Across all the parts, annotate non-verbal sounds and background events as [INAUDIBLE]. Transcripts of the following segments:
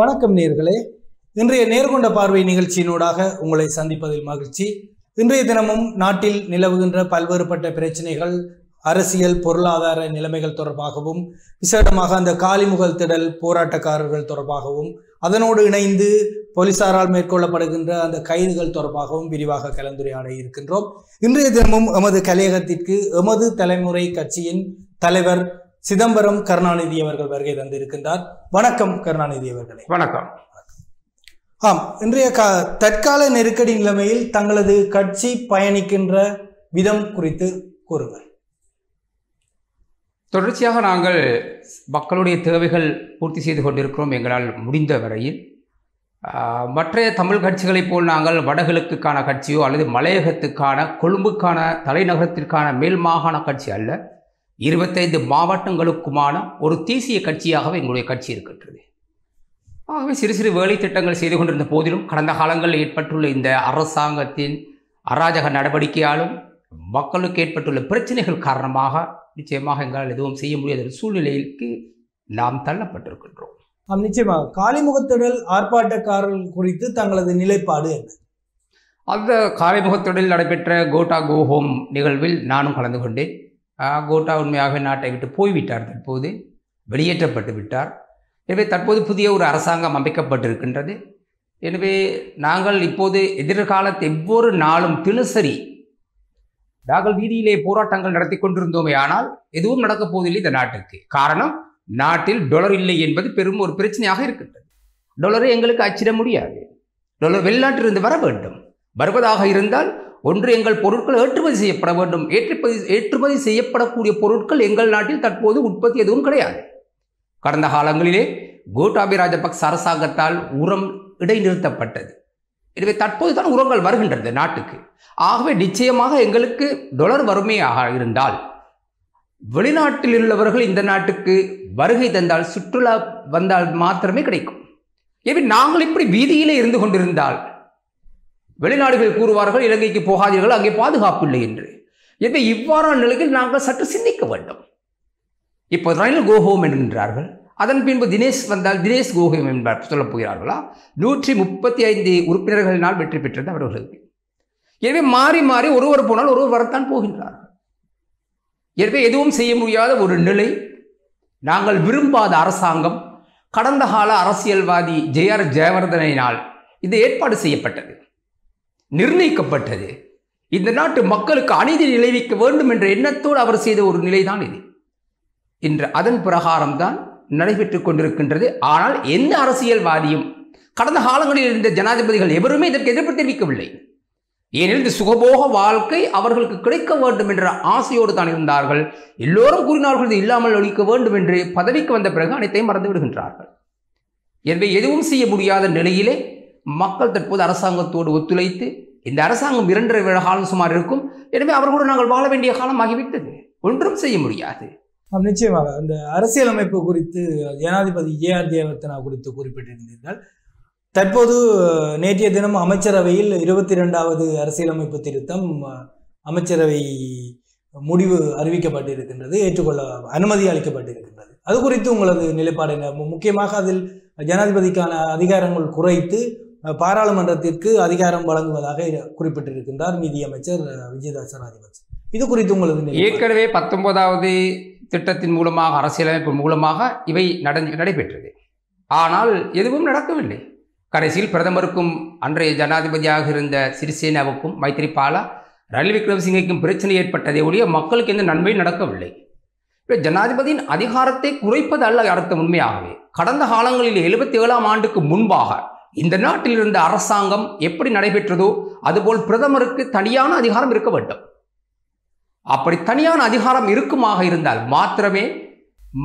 வணக்கம் நேர்களே இன்றைய நேர்கொண்ட பார்வை நிகழ்ச்சியினூடாக உங்களை சந்திப்பதில் மகிழ்ச்சி இன்றைய தினமும் நாட்டில் நிலவுகின்ற பல்வேறுபட்ட பிரச்சனைகள் அரசியல் பொருளாதார நிலைமைகள் தொடர்பாகவும் விசேடமாக அந்த காலிமுகல் திடல் போராட்டக்காரர்கள் தொடர்பாகவும் அதனோடு இணைந்து போலீசாரால் மேற்கொள்ளப்படுகின்ற அந்த கைதுகள் தொடர்பாகவும் விரிவாக கலந்துரையாட இருக்கின்றோம் இன்றைய தினமும் எமது கலையகத்திற்கு எமது தலைமுறை கட்சியின் தலைவர் சிதம்பரம் கருணாநிதி அவர்கள் வருகை தந்திருக்கின்றார் வணக்கம் கருணாநிதி அவர்களே வணக்கம் ஆம் இன்றைய க தற்கால நெருக்கடி நிலைமையில் தங்களது கட்சி பயணிக்கின்ற விதம் குறித்து கூறுங்கள் தொடர்ச்சியாக நாங்கள் மக்களுடைய தேவைகள் பூர்த்தி செய்து கொண்டிருக்கிறோம் எங்களால் முடிந்த வரையில் மற்ற தமிழ் கட்சிகளைப் போல் நாங்கள் வடகிழக்குக்கான கட்சியோ அல்லது மலையகத்துக்கான கொழும்புக்கான தலைநகரத்திற்கான மேல் மாகாண கட்சி அல்ல இருபத்தைந்து மாவட்டங்களுக்குமான ஒரு தேசிய கட்சியாகவே எங்களுடைய கட்சி இருக்கின்றது ஆகவே சிறு சிறு வேலை திட்டங்கள் செய்து கொண்டிருந்த போதிலும் கடந்த காலங்களில் ஏற்பட்டுள்ள இந்த அரசாங்கத்தின் அராஜக நடவடிக்கையாலும் மக்களுக்கு ஏற்பட்டுள்ள பிரச்சனைகள் காரணமாக நிச்சயமாக எங்களால் எதுவும் செய்ய முடியாத சூழ்நிலைக்கு நாம் தள்ளப்பட்டிருக்கின்றோம் நிச்சயமாக காலிமுகத்திடல் ஆர்ப்பாட்டக்காரர்கள் குறித்து தங்களது நிலைப்பாடு என்ன அந்த காலிமுகத்திடல் நடைபெற்ற கோட்டா கோ ஹோம் நிகழ்வில் நானும் கலந்து கொண்டேன் கோட்டா உண்மையாக நாட்டை விட்டு போய்விட்டார் தற்போது வெளியேற்றப்பட்டு விட்டார் எனவே தற்போது புதிய ஒரு அரசாங்கம் அமைக்கப்பட்டிருக்கின்றது எனவே நாங்கள் இப்போது எதிர்காலத்தை எவ்வொரு நாளும் தினசரி நாங்கள் வீதியிலே போராட்டங்கள் நடத்தி கொண்டிருந்தோமே ஆனால் எதுவும் நடக்கப் போவதில்லை இந்த நாட்டுக்கு காரணம் நாட்டில் டொலர் இல்லை என்பது பெரும் ஒரு பிரச்சனையாக இருக்கின்றது டொலரை எங்களுக்கு அச்சிட முடியாது டொலர் வெளிநாட்டிலிருந்து வர வேண்டும் வருவதாக இருந்தால் ஒன்று எங்கள் பொருட்கள் ஏற்றுமதி செய்யப்பட வேண்டும் ஏற்றுமதி ஏற்றுமதி செய்யப்படக்கூடிய பொருட்கள் எங்கள் நாட்டில் தற்போது உற்பத்தி எதுவும் கிடையாது கடந்த காலங்களிலே கோட்டாபி ராஜபக்ச அரசாங்கத்தால் உரம் இடைநிறுத்தப்பட்டது எனவே தற்போது தான் உரங்கள் வருகின்றது நாட்டுக்கு ஆகவே நிச்சயமாக எங்களுக்கு டொலர் வறுமையாக இருந்தால் வெளிநாட்டில் உள்ளவர்கள் இந்த நாட்டுக்கு வருகை தந்தால் சுற்றுலா வந்தால் மாத்திரமே கிடைக்கும் எனவே நாங்கள் இப்படி வீதியிலே இருந்து கொண்டிருந்தால் வெளிநாடுகள் கூறுவார்கள் இலங்கைக்கு போகாதீர்கள் அங்கே பாதுகாப்பு இல்லை என்று எனவே இவ்வாறான நிலையில் நாங்கள் சற்று சிந்திக்க வேண்டும் இப்போ ரயில் கோஹோம் என்கின்றார்கள் அதன் பின்பு தினேஷ் வந்தால் தினேஷ் கோஹோம் என்பார் சொல்லப் போகிறார்களா நூற்றி முப்பத்தி ஐந்து உறுப்பினர்களினால் வெற்றி பெற்றது அவர்களுக்கு எனவே மாறி மாறி ஒருவர் போனால் ஒருவர் வரத்தான் போகின்றார்கள் எனவே எதுவும் செய்ய முடியாத ஒரு நிலை நாங்கள் விரும்பாத அரசாங்கம் கடந்த கால அரசியல்வாதி ஜெயஆர் ஜெயவர்தனையினால் இது ஏற்பாடு செய்யப்பட்டது நிர்ணயிக்கப்பட்டது இந்த நாட்டு மக்களுக்கு அநீதி நிலைவிக்க வேண்டும் என்ற எண்ணத்தோடு அவர் செய்த ஒரு நிலைதான் இது இன்று அதன் பிரகாரம்தான் நடைபெற்று கொண்டிருக்கின்றது ஆனால் எந்த அரசியல்வாதியும் கடந்த காலங்களில் இருந்த ஜனாதிபதிகள் எவருமே இதற்கு எதிர்ப்பு தெரிவிக்கவில்லை ஏனெனில் இந்த சுகபோக வாழ்க்கை அவர்களுக்கு கிடைக்க வேண்டும் என்ற ஆசையோடு தான் இருந்தார்கள் எல்லோரும் கூறினார்கள் இது இல்லாமல் ஒழிக்க வேண்டும் என்று பதவிக்கு வந்த பிறகு அனைத்தையும் மறந்து விடுகின்றார்கள் எனவே எதுவும் செய்ய முடியாத நிலையிலே மக்கள் தற்போது அரசாங்கத்தோடு ஒத்துழைத்து இந்த அரசாங்கம் இரண்டரை வேள காலம் சுமார் இருக்கும் எனவே அவர்களோடு நாங்கள் வாழ வேண்டிய காலம் ஆகிவிட்டது ஒன்றும் செய்ய முடியாது நிச்சயமாக அந்த அரசியலமைப்பு குறித்து ஜனாதிபதி ஏ ஆர் தேவத்தனா குறித்து குறிப்பிட்டிருந்தீர்கள் தற்போது நேற்றைய தினம் அமைச்சரவையில் இருபத்தி இரண்டாவது அரசியலமைப்பு திருத்தம் அமைச்சரவை முடிவு அறிவிக்கப்பட்டிருக்கின்றது ஏற்றுக்கொள்ள அனுமதி அளிக்கப்பட்டிருக்கின்றது அது குறித்து உங்களது நிலைப்பாடு முக்கியமாக அதில் ஜனாதிபதிக்கான அதிகாரங்கள் குறைத்து பாராளுமன்றத்திற்கு அதிகாரம் வழங்குவதாக குறிப்பிட்டிருக்கின்றார் நிதியமைச்சர் விஜயதாஸ் ராஜபக்ஷ இது குறித்து உங்களுக்கு ஏற்கனவே பத்தொன்பதாவது திட்டத்தின் மூலமாக அரசியலமைப்பு மூலமாக இவை நட நடைபெற்றது ஆனால் எதுவும் நடக்கவில்லை கடைசியில் பிரதமருக்கும் அன்றைய ஜனாதிபதியாக இருந்த சிறிசேனாவுக்கும் மைத்ரிபால ரயில் விக்ரமசிங்கைக்கும் பிரச்சனை ஏற்பட்டதை ஒழிய மக்களுக்கு எந்த நன்மையும் நடக்கவில்லை ஜனாதிபதியின் அதிகாரத்தை குறைப்பது அல்ல அடுத்த உண்மையாகவே கடந்த காலங்களில் எழுபத்தி ஏழாம் ஆண்டுக்கு முன்பாக இந்த நாட்டில் இருந்த அரசாங்கம் எப்படி நடைபெற்றதோ அதுபோல் பிரதமருக்கு தனியான அதிகாரம் இருக்க வேண்டும் அப்படி தனியான அதிகாரம் இருக்குமாக இருந்தால் மாத்திரமே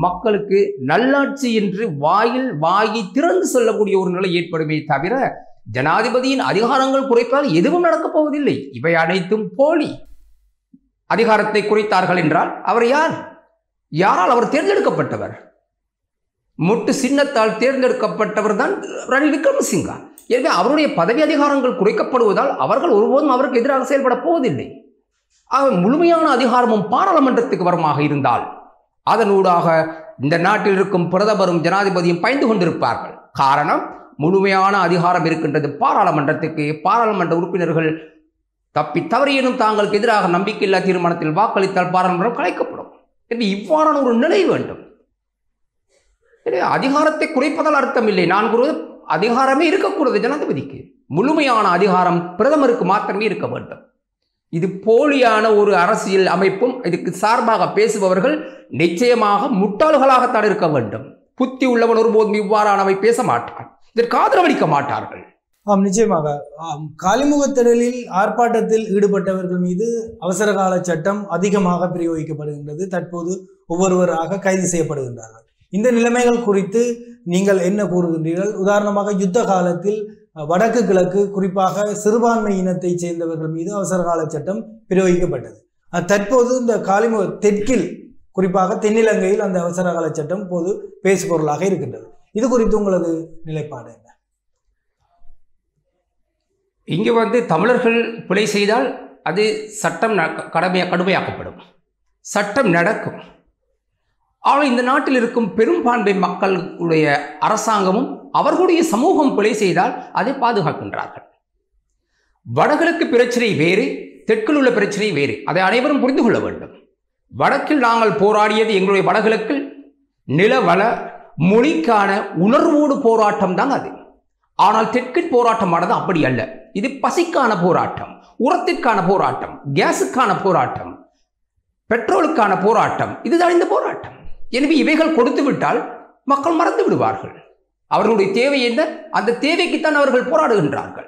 மக்களுக்கு நல்லாட்சி என்று வாயில் வாயி திறந்து சொல்லக்கூடிய ஒரு நிலை ஏற்படுமே தவிர ஜனாதிபதியின் அதிகாரங்கள் குறைப்பால் எதுவும் நடக்கப் போவதில்லை இவை அனைத்தும் போலி அதிகாரத்தை குறைத்தார்கள் என்றால் அவர் யார் யாரால் அவர் தேர்ந்தெடுக்கப்பட்டவர் மொட்டு சின்னத்தால் தேர்ந்தெடுக்கப்பட்டவர் தான் ரணில் விக்ரமசிங்கா எனவே அவருடைய பதவி அதிகாரங்கள் குறைக்கப்படுவதால் அவர்கள் ஒருபோதும் அவருக்கு எதிராக செயல்பட போவதில்லை அவர் முழுமையான அதிகாரமும் பாராளுமன்றத்துக்கு வரமாக இருந்தால் அதனூடாக இந்த நாட்டில் இருக்கும் பிரதமரும் ஜனாதிபதியும் பயந்து கொண்டிருப்பார்கள் காரணம் முழுமையான அதிகாரம் இருக்கின்றது பாராளுமன்றத்துக்கு பாராளுமன்ற உறுப்பினர்கள் தப்பி தவறியினும் தாங்களுக்கு எதிராக நம்பிக்கையில்லா தீர்மானத்தில் வாக்களித்தால் பாராளுமன்றம் கலைக்கப்படும் எனவே இவ்வாறான ஒரு நிலை வேண்டும் அதிகாரத்தை குறைப்பதால் அர்த்தம் இல்லை நான் கூறுவது அதிகாரமே இருக்கக்கூடாது ஜனாதிபதிக்கு முழுமையான அதிகாரம் பிரதமருக்கு மாத்திரமே இருக்க வேண்டும் இது போலியான ஒரு அரசியல் அமைப்பும் இதுக்கு சார்பாக பேசுபவர்கள் நிச்சயமாக முட்டாள்களாகத்தான் இருக்க வேண்டும் புத்தி உள்ளவன் ஒருபோதும் இவ்வாறானவை பேச மாட்டான் இதற்கு ஆதரவளிக்க மாட்டார்கள் ஆம் நிச்சயமாக காலிமுகத்திடலில் ஆர்ப்பாட்டத்தில் ஈடுபட்டவர்கள் மீது அவசரகால சட்டம் அதிகமாக பிரயோகிக்கப்படுகின்றது தற்போது ஒவ்வொருவராக கைது செய்யப்படுகின்றார்கள் இந்த நிலைமைகள் குறித்து நீங்கள் என்ன கூறுகின்றீர்கள் உதாரணமாக யுத்த காலத்தில் வடக்கு கிழக்கு குறிப்பாக சிறுபான்மை இனத்தைச் சேர்ந்தவர்கள் மீது அவசரகால சட்டம் பிரயோகிக்கப்பட்டது தற்போது இந்த காலிமு தெற்கில் குறிப்பாக தென்னிலங்கையில் அந்த அவசரகால சட்டம் பொது பேசுபொருளாக இருக்கின்றது இது குறித்து உங்களது நிலைப்பாடு என்ன இங்கே வந்து தமிழர்கள் பிழை செய்தால் அது சட்டம் கடமையா கடுமையாக்கப்படும் சட்டம் நடக்கும் ஆனால் இந்த நாட்டில் இருக்கும் பெரும்பான்மை மக்களுடைய அரசாங்கமும் அவர்களுடைய சமூகம் கொலை செய்தால் அதை பாதுகாக்கின்றார்கள் வடகிழக்கு பிரச்சனை வேறு தெற்கில் உள்ள பிரச்சனை வேறு அதை அனைவரும் புரிந்து கொள்ள வேண்டும் வடக்கில் நாங்கள் போராடியது எங்களுடைய வடகிழக்கில் நிலவள மொழிக்கான உணர்வோடு போராட்டம் தான் அது ஆனால் தெற்கில் போராட்டமானது அப்படி அல்ல இது பசிக்கான போராட்டம் உரத்திற்கான போராட்டம் கேஸுக்கான போராட்டம் பெட்ரோலுக்கான போராட்டம் இதுதான் இந்த போராட்டம் எனவே இவைகள் கொடுத்து விட்டால் மக்கள் மறந்து விடுவார்கள் அவர்களுடைய தேவை என்ன அந்த தேவைக்குத்தான் அவர்கள் போராடுகின்றார்கள்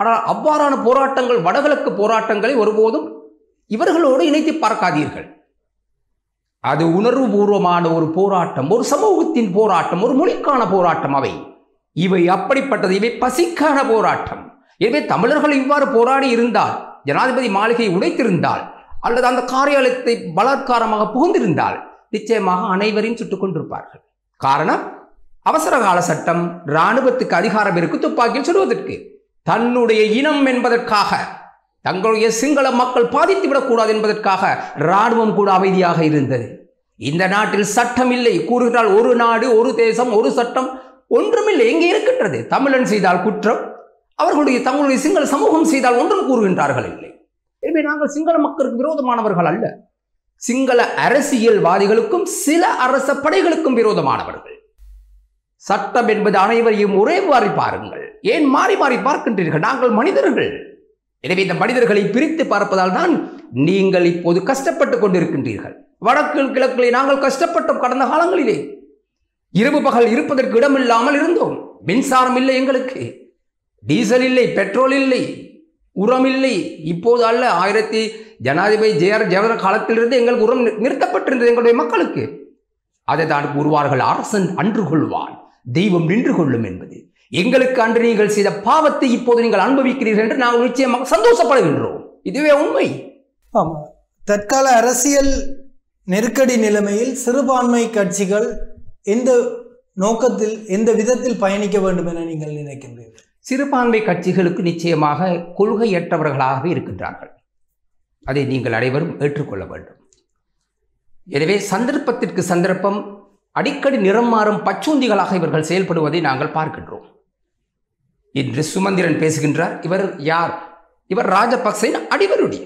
ஆனால் அவ்வாறான போராட்டங்கள் வடகிழக்கு போராட்டங்களை ஒருபோதும் இவர்களோடு இணைத்து பார்க்காதீர்கள் அது உணர்வு பூர்வமான ஒரு போராட்டம் ஒரு சமூகத்தின் போராட்டம் ஒரு மொழிக்கான போராட்டம் அவை இவை அப்படிப்பட்டது இவை பசிக்கான போராட்டம் எனவே தமிழர்கள் இவ்வாறு போராடி இருந்தால் ஜனாதிபதி மாளிகையை உடைத்திருந்தால் அல்லது அந்த காரியாலயத்தை பலாத்காரமாக புகுந்திருந்தால் நிச்சயமாக அனைவரையும் சுட்டுக் கொண்டிருப்பார்கள் காரணம் அவசர கால சட்டம் இராணுவத்துக்கு அதிகாரம் இருக்கு துப்பாக்கியில் சுடுவதற்கு தன்னுடைய இனம் என்பதற்காக தங்களுடைய சிங்கள மக்கள் பாதித்து விடக்கூடாது என்பதற்காக இராணுவம் கூட அமைதியாக இருந்தது இந்த நாட்டில் சட்டம் இல்லை கூறுகிறால் ஒரு நாடு ஒரு தேசம் ஒரு சட்டம் ஒன்றுமில்லை எங்கே இருக்கின்றது தமிழன் செய்தால் குற்றம் அவர்களுடைய தங்களுடைய சிங்கள சமூகம் செய்தால் ஒன்றும் கூறுகின்றார்கள் இல்லை எனவே நாங்கள் சிங்கள மக்களுக்கு விரோதமானவர்கள் அல்ல சிங்கள அரசியல்வாதிகளுக்கும் சில அரச படைகளுக்கும் விரோதமானவர்கள் சட்டம் என்பது அனைவரையும் ஒரே மாறி பாருங்கள் ஏன் மாறி மாறி பார்க்கின்றீர்கள் நாங்கள் மனிதர்கள் எனவே இந்த மனிதர்களை பிரித்து பார்ப்பதால் தான் நீங்கள் இப்போது கஷ்டப்பட்டு கொண்டிருக்கின்றீர்கள் வடக்கில் கிழக்கிலே நாங்கள் கஷ்டப்பட்டோம் கடந்த காலங்களிலே இரவு பகல் இருப்பதற்கு இடமில்லாமல் இருந்தோம் மின்சாரம் இல்லை எங்களுக்கு டீசல் இல்லை பெட்ரோல் இல்லை உரமில்லை இப்போது அல்ல ஆயிரத்தி ஜனாதிபதி ஜே ஆர் ஜெயலலிதா காலத்திலிருந்து எங்களுக்கு உரம் நிறுத்தப்பட்டிருந்தது எங்களுடைய மக்களுக்கு அதை தான் கூறுவார்கள் அரசன் அன்று கொள்வான் தெய்வம் நின்று கொள்ளும் என்பது எங்களுக்கு அன்று நீங்கள் செய்த பாவத்தை இப்போது நீங்கள் அனுபவிக்கிறீர்கள் என்று நாங்கள் நிச்சயமாக சந்தோஷப்படுகின்றோம் இதுவே உண்மை தற்கால அரசியல் நெருக்கடி நிலைமையில் சிறுபான்மை கட்சிகள் எந்த நோக்கத்தில் எந்த விதத்தில் பயணிக்க வேண்டும் என நீங்கள் நினைக்கின்றீர்கள் சிறுபான்மை கட்சிகளுக்கு நிச்சயமாக கொள்கையற்றவர்களாகவே இருக்கின்றார்கள் அதை நீங்கள் அனைவரும் ஏற்றுக்கொள்ள வேண்டும் எனவே சந்தர்ப்பத்திற்கு சந்தர்ப்பம் அடிக்கடி நிறம் மாறும் பச்சூந்திகளாக இவர்கள் செயல்படுவதை நாங்கள் பார்க்கின்றோம் இன்று சுமந்திரன் பேசுகின்றார் இவர் யார் இவர் ராஜபக்சையின் அடிவருடி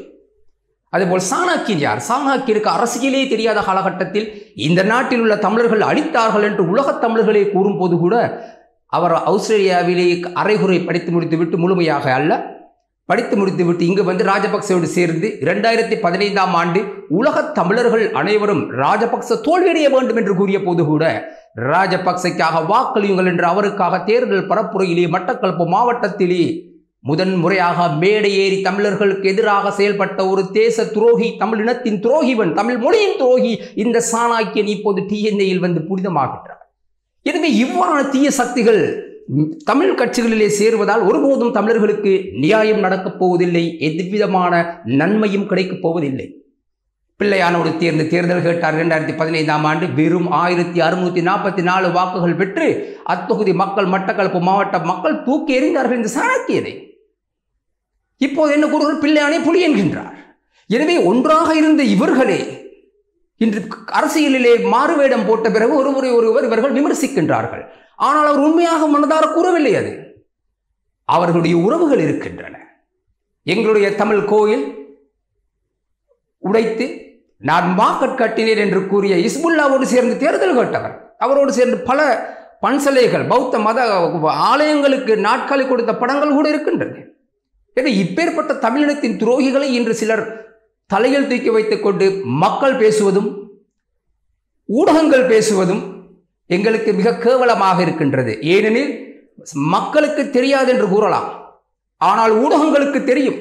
அதேபோல் சாணாக்கியன் யார் சாணாக்கியருக்கு அரசியலே தெரியாத காலகட்டத்தில் இந்த நாட்டில் உள்ள தமிழர்கள் அழித்தார்கள் என்று உலகத் தமிழர்களே கூறும்போது கூட அவர் அவுஸ்திரேலியாவிலே அரைகுறை படித்து முடித்துவிட்டு முழுமையாக அல்ல படித்து முடித்துவிட்டு இங்கு வந்து ராஜபக்சேவோடு சேர்ந்து இரண்டாயிரத்தி பதினைந்தாம் ஆண்டு உலகத் தமிழர்கள் அனைவரும் ராஜபக்ச தோல்வியடைய வேண்டும் என்று கூறிய போது கூட ராஜபக்சைக்காக வாக்களியுங்கள் என்று அவருக்காக தேர்தல் பரப்புரையிலே மட்டக்களப்பு மாவட்டத்திலே முதன் முறையாக மேடை ஏறி தமிழர்களுக்கு எதிராக செயல்பட்ட ஒரு தேச துரோகி தமிழ் இனத்தின் துரோகிவன் தமிழ் மொழியின் துரோகி இந்த சாணாக்கியன் இப்போது டிஎன்ஏயில் வந்து புனிதமாகின்றார் எனவே இவ்வாறான தீய சக்திகள் தமிழ் கட்சிகளிலே சேருவதால் ஒருபோதும் தமிழர்களுக்கு நியாயம் நடக்கப் போவதில்லை எதுவிதமான நன்மையும் கிடைக்கப் போவதில்லை பிள்ளையானோடு தேர்ந்து தேர்தல் கேட்டார் இரண்டாயிரத்தி பதினைந்தாம் ஆண்டு வெறும் ஆயிரத்தி அறுநூத்தி நாற்பத்தி நாலு வாக்குகள் பெற்று அத்தொகுதி மக்கள் மட்டக்களப்பு மாவட்ட மக்கள் தூக்கி எறிந்தார்கள் இந்த சாணக்கியதை இப்போது என்ன கூறுகிறார் பிள்ளையானே புலி என்கின்றார் எனவே ஒன்றாக இருந்த இவர்களே இன்று அரசியலிலே மாறுவேடம் போட்ட பிறகு ஒருமுறை ஒருவர் இவர்கள் விமர்சிக்கின்றார்கள் ஆனால் அவர் உண்மையாக மனதார கூறவில்லை அது அவர்களுடைய உறவுகள் இருக்கின்றன எங்களுடைய தமிழ் கோயில் உடைத்து நான் மாக்கட் கட்டினேன் என்று கூறிய இஸ்புல்லாவோடு சேர்ந்து தேர்தல் கேட்டவர் அவரோடு சேர்ந்து பல பன்சலைகள் பௌத்த மத ஆலயங்களுக்கு நாட்காலி கொடுத்த படங்கள் கூட இருக்கின்றது இப்பேற்பட்ட தமிழினத்தின் துரோகிகளை இன்று சிலர் தலையில் தூக்கி வைத்துக்கொண்டு மக்கள் பேசுவதும் ஊடகங்கள் பேசுவதும் எங்களுக்கு மிக கேவலமாக இருக்கின்றது ஏனெனில் மக்களுக்கு தெரியாது என்று கூறலாம் ஆனால் ஊடகங்களுக்கு தெரியும்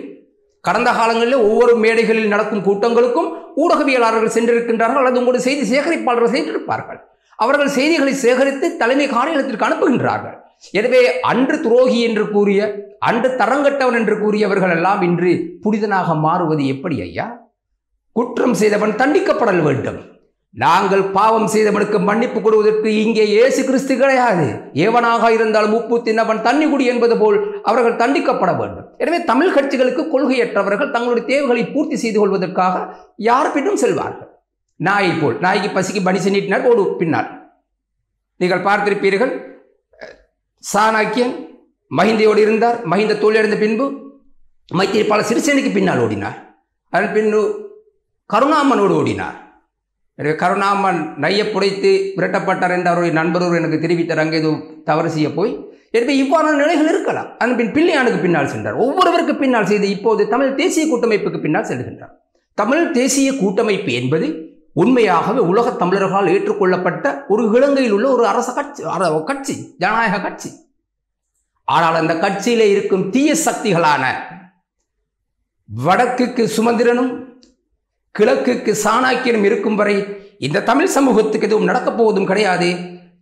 கடந்த காலங்களில் ஒவ்வொரு மேடைகளில் நடக்கும் கூட்டங்களுக்கும் ஊடகவியலாளர்கள் சென்றிருக்கின்றார்கள் அல்லது உங்களுடைய செய்தி சேகரிப்பாளர்கள் சென்றிருப்பார்கள் அவர்கள் செய்திகளை சேகரித்து தலைமை காரியத்திற்கு அனுப்புகின்றார்கள் எனவே அன்று துரோகி என்று கூறிய அன்று தரங்கட்டவன் என்று கூறியவர்கள் எல்லாம் இன்று புனிதனாக மாறுவது எப்படி ஐயா குற்றம் செய்தவன் தண்டிக்கப்படல் வேண்டும் நாங்கள் பாவம் செய்தவனுக்கு மன்னிப்பு கொடுவதற்கு இங்கே இயேசு கிறிஸ்து கிடையாது ஏவனாக இருந்தாலும் உப்பு தின்னவன் தண்ணி குடி என்பது போல் அவர்கள் தண்டிக்கப்பட வேண்டும் எனவே தமிழ் கட்சிகளுக்கு கொள்கையற்றவர்கள் தங்களுடைய தேவைகளை பூர்த்தி செய்து கொள்வதற்காக யார் பின்னும் செல்வார்கள் நாயை போல் நாய்க்கு பசிக்கு பணி சென்னிட்டினர் ஓடு பின்னால் நீங்கள் பார்த்திருப்பீர்கள் சாணாக்கியன் மஹிந்தையோடு இருந்தார் மஹிந்த தோல்வியடைந்த பின்பு மைத்திரிபால சிறுசேனைக்கு பின்னால் ஓடினார் அதன் பின்பு கருணாமனோடு ஓடினார் எனவே கருணாமன் நைய புடைத்து விரட்டப்பட்டார் என்று அவருடைய எனக்கு தெரிவித்தார் அங்கே எதுவும் தவறு செய்ய போய் எனவே இவ்வாறான நிலைகள் இருக்கலாம் அதன் பின் பிள்ளையானுக்கு பின்னால் சென்றார் ஒவ்வொருவருக்கு பின்னால் செய்து இப்போது தமிழ் தேசிய கூட்டமைப்புக்கு பின்னால் செல்கின்றார் தமிழ் தேசிய கூட்டமைப்பு என்பது உண்மையாகவே உலகத் தமிழர்களால் ஏற்றுக்கொள்ளப்பட்ட ஒரு இலங்கையில் உள்ள ஒரு அரச கட்சி கட்சி ஜனநாயக கட்சி ஆனால் அந்த கட்சியில் இருக்கும் தீய சக்திகளான வடக்குக்கு சுமந்திரனும் கிழக்குக்கு சாணாக்கியனும் இருக்கும் வரை இந்த தமிழ் சமூகத்துக்கு எதுவும் நடக்கப் போவதும் கிடையாது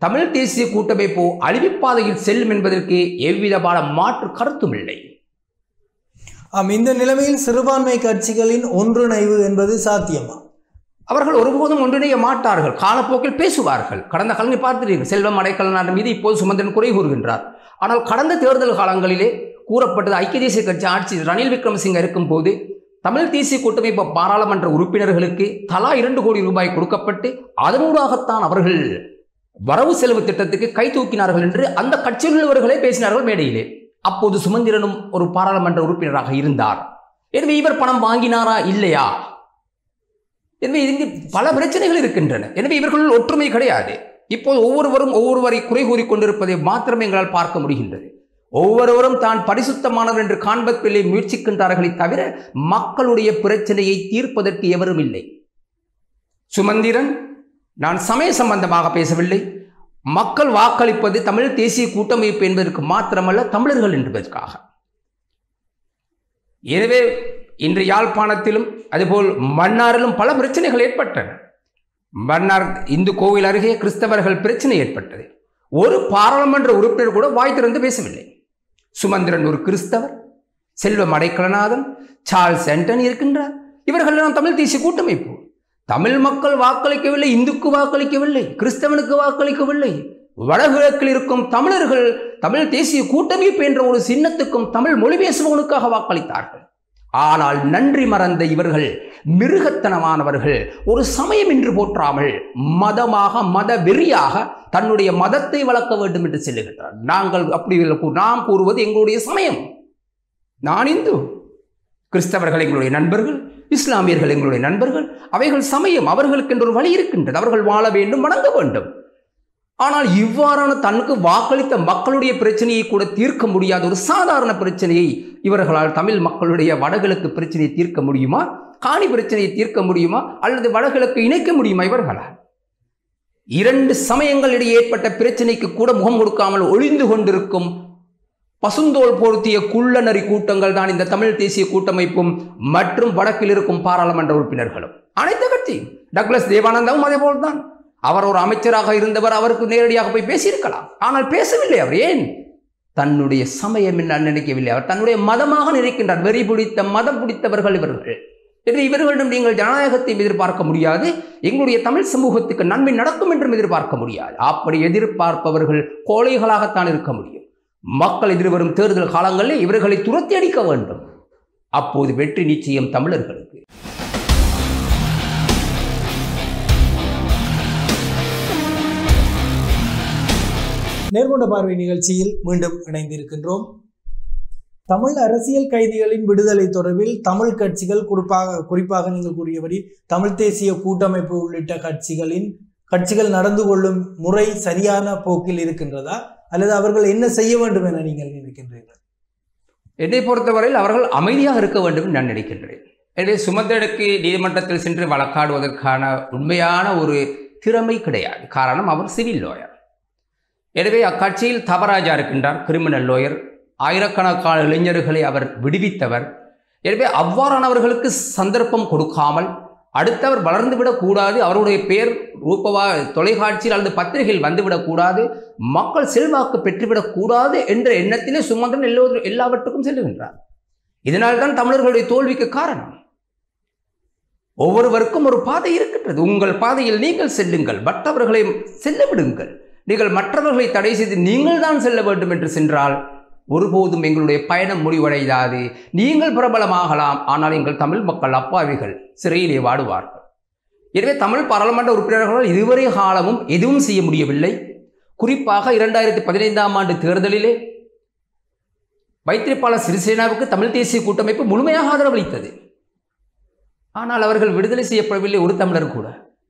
தமிழ் தேசிய கூட்டமைப்பு அழிவுப்பாதையில் செல்லும் என்பதற்கு எவ்விதமான மாற்று கருத்தும் இல்லை ஆம் இந்த நிலைமையில் சிறுபான்மை கட்சிகளின் ஒன்றிணைவு என்பது சாத்தியமா அவர்கள் ஒருபோதும் ஒன்றிணைய மாட்டார்கள் காலப்போக்கில் பேசுவார்கள் கடந்த காலங்களை பார்த்துட்டீர்கள் செல்வம் அடைக்கலனார் மீது இப்போது சுமந்திரன் குறை கூறுகின்றார் ஆனால் கடந்த தேர்தல் காலங்களிலே கூறப்பட்டது ஐக்கிய தேசிய கட்சி ஆட்சி ரணில் விக்ரமசிங்க இருக்கும் போது தமிழ் தேசிய கூட்டமைப்பு பாராளுமன்ற உறுப்பினர்களுக்கு தலா இரண்டு கோடி ரூபாய் கொடுக்கப்பட்டு அதனூடாகத்தான் அவர்கள் வரவு செலவு திட்டத்துக்கு கை தூக்கினார்கள் என்று அந்த கட்சியில் உள்ளவர்களே பேசினார்கள் மேடையிலே அப்போது சுமந்திரனும் ஒரு பாராளுமன்ற உறுப்பினராக இருந்தார் எனவே இவர் பணம் வாங்கினாரா இல்லையா எனவே இங்கு பல பிரச்சனைகள் இருக்கின்றன எனவே இவர்களுள் ஒற்றுமை கிடையாது இப்போது ஒவ்வொருவரும் ஒவ்வொருவரை குறை கூறி கொண்டிருப்பதை மாத்திரமே எங்களால் பார்க்க முடிகின்றது ஒவ்வொருவரும் தான் பரிசுத்தமானவர் என்று காண்பதில்லை முயற்சிக்கின்றார்களே தவிர மக்களுடைய பிரச்சனையை தீர்ப்பதற்கு எவரும் இல்லை சுமந்திரன் நான் சமய சம்பந்தமாக பேசவில்லை மக்கள் வாக்களிப்பது தமிழ் தேசிய கூட்டமைப்பு என்பதற்கு மாத்திரமல்ல தமிழர்கள் என்பதற்காக எனவே இன்று யாழ்ப்பாணத்திலும் அதுபோல் மன்னாரிலும் பல பிரச்சனைகள் ஏற்பட்டன மன்னார் இந்து கோவில் அருகே கிறிஸ்தவர்கள் பிரச்சனை ஏற்பட்டது ஒரு பாராளுமன்ற உறுப்பினர் கூட வாய் திறந்து பேசவில்லை சுமந்திரன் ஒரு கிறிஸ்தவர் செல்வம் அடைக்கலநாதன் சார்ல்ஸ் ஆண்டனி இருக்கின்றார் இவர்கள் எல்லாம் தமிழ் தேசிய கூட்டமைப்பு தமிழ் மக்கள் வாக்களிக்கவில்லை இந்துக்கு வாக்களிக்கவில்லை கிறிஸ்தவனுக்கு வாக்களிக்கவில்லை வடகிழக்கில் இருக்கும் தமிழர்கள் தமிழ் தேசிய கூட்டமைப்பு என்ற ஒரு சின்னத்துக்கும் தமிழ் மொழி பேசுபவனுக்காக வாக்களித்தார்கள் ஆனால் நன்றி மறந்த இவர்கள் மிருகத்தனமானவர்கள் ஒரு சமயம் என்று போற்றாமல் மதமாக மத வெறியாக தன்னுடைய மதத்தை வளர்க்க வேண்டும் என்று செல்லுகின்றார் நாங்கள் அப்படி நாம் கூறுவது எங்களுடைய சமயம் நான் இந்து கிறிஸ்தவர்கள் எங்களுடைய நண்பர்கள் இஸ்லாமியர்கள் எங்களுடைய நண்பர்கள் அவைகள் சமயம் அவர்களுக்கு என்று ஒரு வழி இருக்கின்றது அவர்கள் வாழ வேண்டும் வணங்க வேண்டும் ஆனால் இவ்வாறான தனக்கு வாக்களித்த மக்களுடைய பிரச்சனையை கூட தீர்க்க முடியாத ஒரு சாதாரண பிரச்சனையை இவர்களால் தமிழ் மக்களுடைய வடகிழக்கு பிரச்சனையை தீர்க்க முடியுமா காணி பிரச்சனையை தீர்க்க முடியுமா அல்லது வடகிழக்கு இணைக்க முடியுமா இவர்களால் இரண்டு சமயங்களிடையே ஏற்பட்ட பிரச்சனைக்கு கூட முகம் கொடுக்காமல் ஒளிந்து கொண்டிருக்கும் பசுந்தோல் பொருத்திய குள்ளநரி கூட்டங்கள் தான் இந்த தமிழ் தேசிய கூட்டமைப்பும் மற்றும் வடக்கில் இருக்கும் பாராளுமன்ற உறுப்பினர்களும் அனைத்து கட்சியும் டக்ளஸ் தேவானந்தாவும் அதே போல்தான் அவர் ஒரு அமைச்சராக இருந்தவர் அவருக்கு நேரடியாக போய் பேசியிருக்கலாம் ஆனால் பேசவில்லை அவர் ஏன் தன்னுடைய சமயம் என்ன நினைக்கவில்லை அவர் தன்னுடைய மதமாக நினைக்கின்றார் வெறி பிடித்த மதம் பிடித்தவர்கள் இவர்கள் என்று இவர்களிடம் நீங்கள் ஜனநாயகத்தை எதிர்பார்க்க முடியாது எங்களுடைய தமிழ் சமூகத்துக்கு நன்மை நடக்கும் என்றும் எதிர்பார்க்க முடியாது அப்படி எதிர்பார்ப்பவர்கள் கோழைகளாகத்தான் இருக்க முடியும் மக்கள் எதிர்வரும் தேர்தல் காலங்களில் இவர்களை துரத்தி அடிக்க வேண்டும் அப்போது வெற்றி நிச்சயம் தமிழர்களுக்கு நேர்கொண்ட பார்வை நிகழ்ச்சியில் மீண்டும் இணைந்திருக்கின்றோம் தமிழ் அரசியல் கைதிகளின் விடுதலை தொடர்பில் தமிழ் கட்சிகள் குறிப்பாக குறிப்பாக நீங்கள் கூறியபடி தமிழ் தேசிய கூட்டமைப்பு உள்ளிட்ட கட்சிகளின் கட்சிகள் நடந்து கொள்ளும் முறை சரியான போக்கில் இருக்கின்றதா அல்லது அவர்கள் என்ன செய்ய வேண்டும் என நீங்கள் நினைக்கின்றீர்கள் என்னை பொறுத்தவரையில் அவர்கள் அமைதியாக இருக்க வேண்டும் நான் நினைக்கின்றேன் எனவே சுமந்திரனுக்கு நீதிமன்றத்தில் சென்று வழக்காடுவதற்கான உண்மையான ஒரு திறமை கிடையாது காரணம் அவர் சிவில் லாயர் எனவே அக்கட்சியில் தவராஜா இருக்கின்றார் கிரிமினல் லோயர் ஆயிரக்கணக்கான இளைஞர்களை அவர் விடுவித்தவர் எனவே அவ்வாறானவர்களுக்கு சந்தர்ப்பம் கொடுக்காமல் அடுத்தவர் வளர்ந்துவிடக்கூடாது அவருடைய பெயர் ரூபவா தொலைக்காட்சியில் அல்லது பத்திரிகையில் வந்துவிடக்கூடாது மக்கள் செல்வாக்கு பெற்றுவிடக்கூடாது என்ற எண்ணத்திலே சுமந்திரன் எல்லோரும் எல்லாவற்றுக்கும் செல்லுகின்றார் இதனால்தான் தமிழர்களுடைய தோல்விக்கு காரணம் ஒவ்வொருவருக்கும் ஒரு பாதை இருக்கின்றது உங்கள் பாதையில் நீங்கள் செல்லுங்கள் மற்றவர்களை செல்ல விடுங்கள் நீங்கள் மற்றவர்களை தடை செய்து நீங்கள் தான் செல்ல வேண்டும் என்று சென்றால் ஒருபோதும் எங்களுடைய பயணம் முடிவடைதாது நீங்கள் பிரபலமாகலாம் ஆனால் எங்கள் தமிழ் மக்கள் அப்பாவிகள் சிறையிலே வாடுவார்கள் எனவே தமிழ் பாராளுமன்ற உறுப்பினர்களால் இதுவரை காலமும் எதுவும் செய்ய முடியவில்லை குறிப்பாக இரண்டாயிரத்தி பதினைந்தாம் ஆண்டு தேர்தலிலே வைத்திரிபால சிறிசேனாவுக்கு தமிழ் தேசிய கூட்டமைப்பு முழுமையாக ஆதரவளித்தது ஆனால் அவர்கள் விடுதலை செய்யப்படவில்லை ஒரு தமிழர் கூட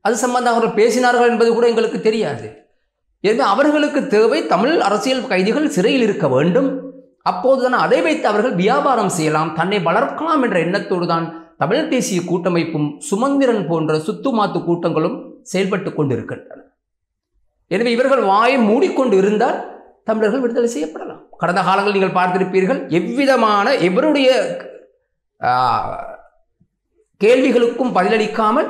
அது சம்பந்தம் அவர்கள் பேசினார்கள் என்பது கூட எங்களுக்கு தெரியாது எனவே அவர்களுக்கு தேவை தமிழ் அரசியல் கைதிகள் சிறையில் இருக்க வேண்டும் அப்போதுதான் அதை வைத்து அவர்கள் வியாபாரம் செய்யலாம் தன்னை வளர்க்கலாம் என்ற எண்ணத்தோடு தான் தமிழ் தேசிய கூட்டமைப்பும் சுமந்திரன் போன்ற சுத்துமாத்து கூட்டங்களும் செயல்பட்டு கொண்டிருக்கின்றன எனவே இவர்கள் வாயை மூடிக்கொண்டு இருந்தால் தமிழர்கள் விடுதலை செய்யப்படலாம் கடந்த காலங்கள் நீங்கள் பார்த்திருப்பீர்கள் எவ்விதமான எவருடைய கேள்விகளுக்கும் பதிலளிக்காமல்